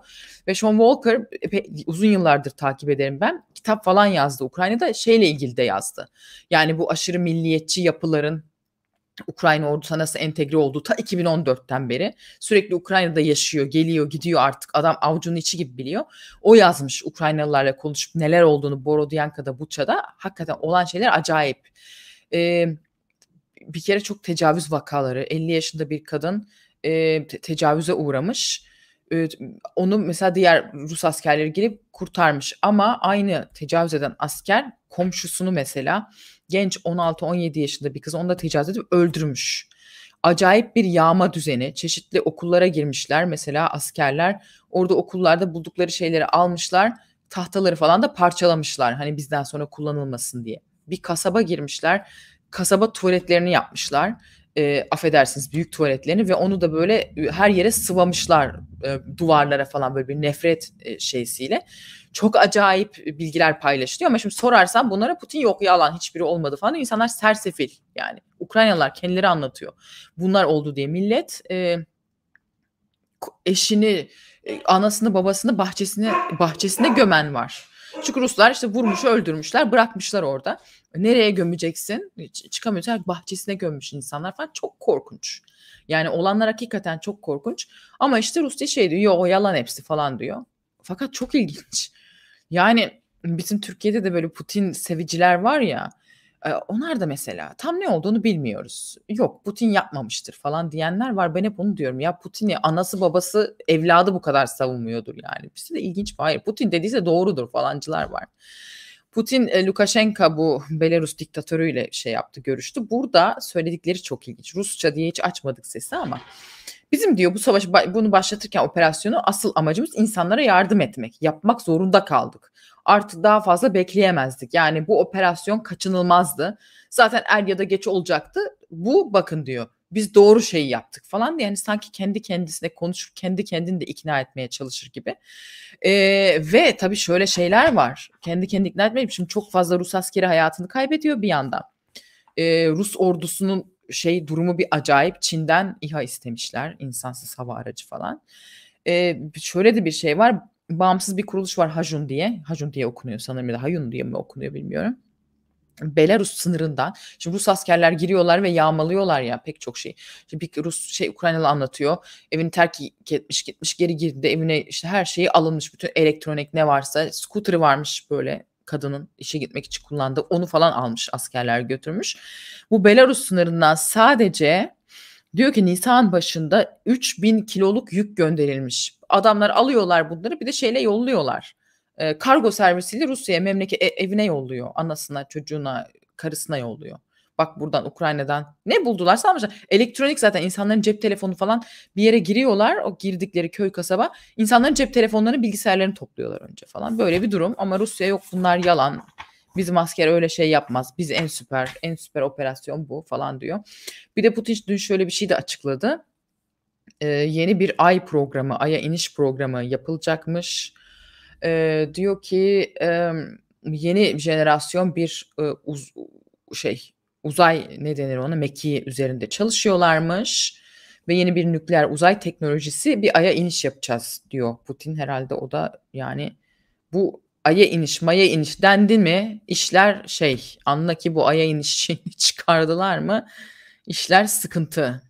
Ve Sean Walker e, uzun yıllardır takip ederim ben. Kitap falan yazdı Ukrayna'da şeyle ilgili de yazdı. Yani bu aşırı milliyetçi yapıların Ukrayna ordusuna nasıl entegre olduğu ta 2014'ten beri sürekli Ukrayna'da yaşıyor, geliyor, gidiyor artık adam avucunun içi gibi biliyor. O yazmış Ukraynalılarla konuşup neler olduğunu Borodyanka'da, Buça'da hakikaten olan şeyler acayip. Ee, bir kere çok tecavüz vakaları 50 yaşında bir kadın e, tecavüze uğramış onu mesela diğer Rus askerleri gelip kurtarmış ama aynı tecavüz eden asker komşusunu mesela genç 16-17 yaşında bir kız onda tecavüz edip öldürmüş. Acayip bir yağma düzeni. Çeşitli okullara girmişler mesela askerler. Orada okullarda buldukları şeyleri almışlar. Tahtaları falan da parçalamışlar. Hani bizden sonra kullanılmasın diye. Bir kasaba girmişler. Kasaba tuvaletlerini yapmışlar e, affedersiniz büyük tuvaletlerini ve onu da böyle e, her yere sıvamışlar e, duvarlara falan böyle bir nefret e, şeysiyle. Çok acayip bilgiler paylaşılıyor ama şimdi sorarsan bunlara Putin yok yalan hiçbiri olmadı falan insanlar sersefil yani Ukraynalılar kendileri anlatıyor. Bunlar oldu diye millet e, eşini e, anasını babasını bahçesine bahçesine gömen var. Çünkü Ruslar işte vurmuş öldürmüşler bırakmışlar orada. Nereye gömeceksin? Hiç çıkamıyorsun. Bahçesine gömmüş insanlar falan. Çok korkunç. Yani olanlar hakikaten çok korkunç. Ama işte Rusya şey diyor. Yo yalan hepsi falan diyor. Fakat çok ilginç. Yani bizim Türkiye'de de böyle Putin seviciler var ya. E, onlar da mesela tam ne olduğunu bilmiyoruz. Yok Putin yapmamıştır falan diyenler var. Ben hep onu diyorum. Ya Putin'i anası babası evladı bu kadar savunmuyordur yani. Birisi de ilginç. Hayır Putin dediyse doğrudur falancılar var. Putin e, Lukashenko bu Belarus diktatörüyle şey yaptı, görüştü. Burada söyledikleri çok ilginç. Rusça diye hiç açmadık sesi ama bizim diyor bu savaş bunu başlatırken operasyonu asıl amacımız insanlara yardım etmek. Yapmak zorunda kaldık. Artık daha fazla bekleyemezdik. Yani bu operasyon kaçınılmazdı. Zaten er ya da geç olacaktı. Bu bakın diyor biz doğru şeyi yaptık falan diye yani sanki kendi kendisine konuşup kendi kendini de ikna etmeye çalışır gibi. E, ve tabii şöyle şeyler var. Kendi kendini ikna etmeyip şimdi çok fazla Rus askeri hayatını kaybediyor bir yandan. E, Rus ordusunun şey durumu bir acayip. Çin'den İHA istemişler. insansız hava aracı falan. E, şöyle de bir şey var. Bağımsız bir kuruluş var Hajun diye. Hajun diye okunuyor sanırım ya da Hayun diye mi okunuyor bilmiyorum Belarus sınırından şimdi Rus askerler giriyorlar ve yağmalıyorlar ya pek çok şey. Şimdi bir Rus şey Ukraynalı anlatıyor. Evini terk etmiş gitmiş geri girdi evine işte her şeyi alınmış bütün elektronik ne varsa scooter'ı varmış böyle kadının işe gitmek için kullandığı onu falan almış askerler götürmüş. Bu Belarus sınırından sadece diyor ki Nisan başında 3000 kiloluk yük gönderilmiş. Adamlar alıyorlar bunları bir de şeyle yolluyorlar e, kargo servisiyle Rusya'ya memleket e, evine yolluyor. Anasına, çocuğuna, karısına yolluyor. Bak buradan Ukrayna'dan ne buldular? almışlar. Elektronik zaten insanların cep telefonu falan bir yere giriyorlar. O girdikleri köy kasaba insanların cep telefonlarını bilgisayarlarını topluyorlar önce falan. Böyle bir durum ama Rusya yok bunlar yalan. Bizim asker öyle şey yapmaz. Biz en süper, en süper operasyon bu falan diyor. Bir de Putin dün şöyle bir şey de açıkladı. Ee, yeni bir ay programı, aya iniş programı yapılacakmış. E, diyor ki e, yeni jenerasyon bir e, uz, şey uzay ne denir ona mekiği üzerinde çalışıyorlarmış ve yeni bir nükleer uzay teknolojisi bir aya iniş yapacağız diyor Putin herhalde o da yani bu aya iniş maya iniş dendi mi işler şey anla ki bu aya inişi çıkardılar mı işler sıkıntı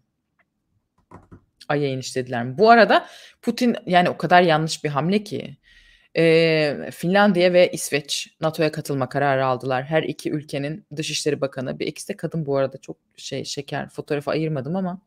aya iniş dediler mi bu arada Putin yani o kadar yanlış bir hamle ki e, Finlandiya ve İsveç NATO'ya katılma kararı aldılar. Her iki ülkenin dışişleri bakanı. Bir ikisi de kadın bu arada çok şey şeker fotoğrafı ayırmadım ama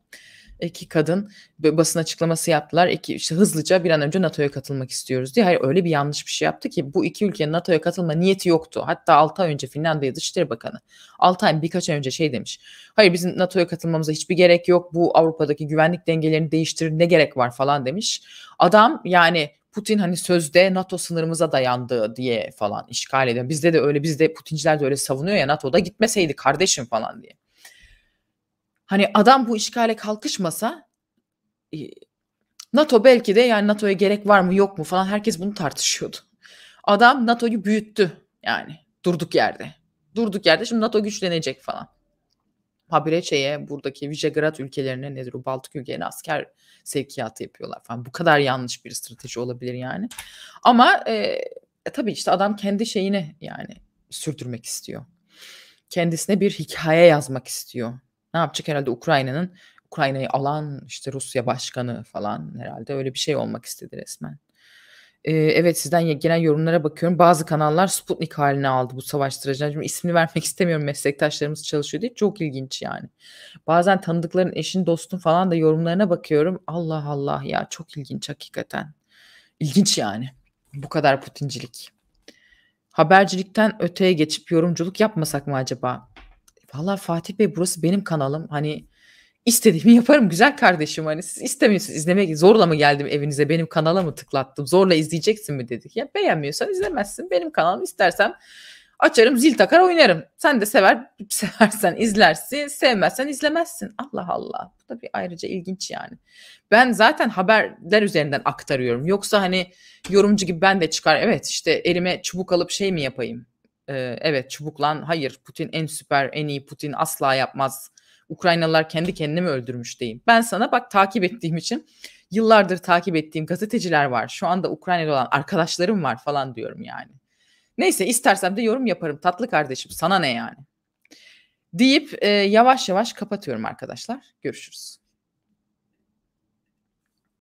iki kadın basın açıklaması yaptılar. İki, işte hızlıca bir an önce NATO'ya katılmak istiyoruz diye. Hayır öyle bir yanlış bir şey yaptı ki bu iki ülkenin NATO'ya katılma niyeti yoktu. Hatta 6 ay önce Finlandiya Dışişleri Bakanı 6 ay birkaç ay önce şey demiş. Hayır bizim NATO'ya katılmamıza hiçbir gerek yok. Bu Avrupa'daki güvenlik dengelerini değiştirir ne gerek var falan demiş. Adam yani Putin hani sözde NATO sınırımıza dayandı diye falan işgal ediyor. Bizde de öyle bizde Putinciler de öyle savunuyor ya NATO'da gitmeseydi kardeşim falan diye. Hani adam bu işgale kalkışmasa e, NATO belki de yani NATO'ya gerek var mı yok mu falan herkes bunu tartışıyordu. Adam NATO'yu büyüttü yani durduk yerde. Durduk yerde şimdi NATO güçlenecek falan. Habireçeye, buradaki Visegrad ülkelerine nedir o Baltık ülkelerine asker sevkiyatı yapıyorlar falan. Bu kadar yanlış bir strateji olabilir yani. Ama e, e, tabii işte adam kendi şeyini yani sürdürmek istiyor. Kendisine bir hikaye yazmak istiyor. Ne yapacak herhalde Ukrayna'nın Ukrayna'yı alan işte Rusya başkanı falan herhalde öyle bir şey olmak istedi resmen. E, evet sizden gelen yorumlara bakıyorum. Bazı kanallar Sputnik haline aldı bu savaş sırasında. Şimdi ismini vermek istemiyorum meslektaşlarımız çalışıyor diye. Çok ilginç yani. Bazen tanıdıkların eşin dostun falan da yorumlarına bakıyorum. Allah Allah ya çok ilginç hakikaten. İlginç yani. Bu kadar Putincilik. Habercilikten öteye geçip yorumculuk yapmasak mı acaba? Valla Fatih Bey burası benim kanalım. Hani istediğimi yaparım güzel kardeşim hani siz istemiyorsunuz izlemek zorla mı geldim evinize benim kanala mı tıklattım zorla izleyeceksin mi dedik ya beğenmiyorsan izlemezsin benim kanalım istersen açarım zil takar oynarım sen de sever seversen izlersin sevmezsen izlemezsin Allah Allah bu da bir ayrıca ilginç yani ben zaten haberler üzerinden aktarıyorum yoksa hani yorumcu gibi ben de çıkar evet işte elime çubuk alıp şey mi yapayım ee, evet çubuklan hayır Putin en süper en iyi Putin asla yapmaz Ukraynalılar kendi kendini mi öldürmüş diyeyim. Ben sana bak takip ettiğim için yıllardır takip ettiğim gazeteciler var. Şu anda Ukrayna'da olan arkadaşlarım var falan diyorum yani. Neyse istersem de yorum yaparım tatlı kardeşim sana ne yani. Deyip e, yavaş yavaş kapatıyorum arkadaşlar. Görüşürüz.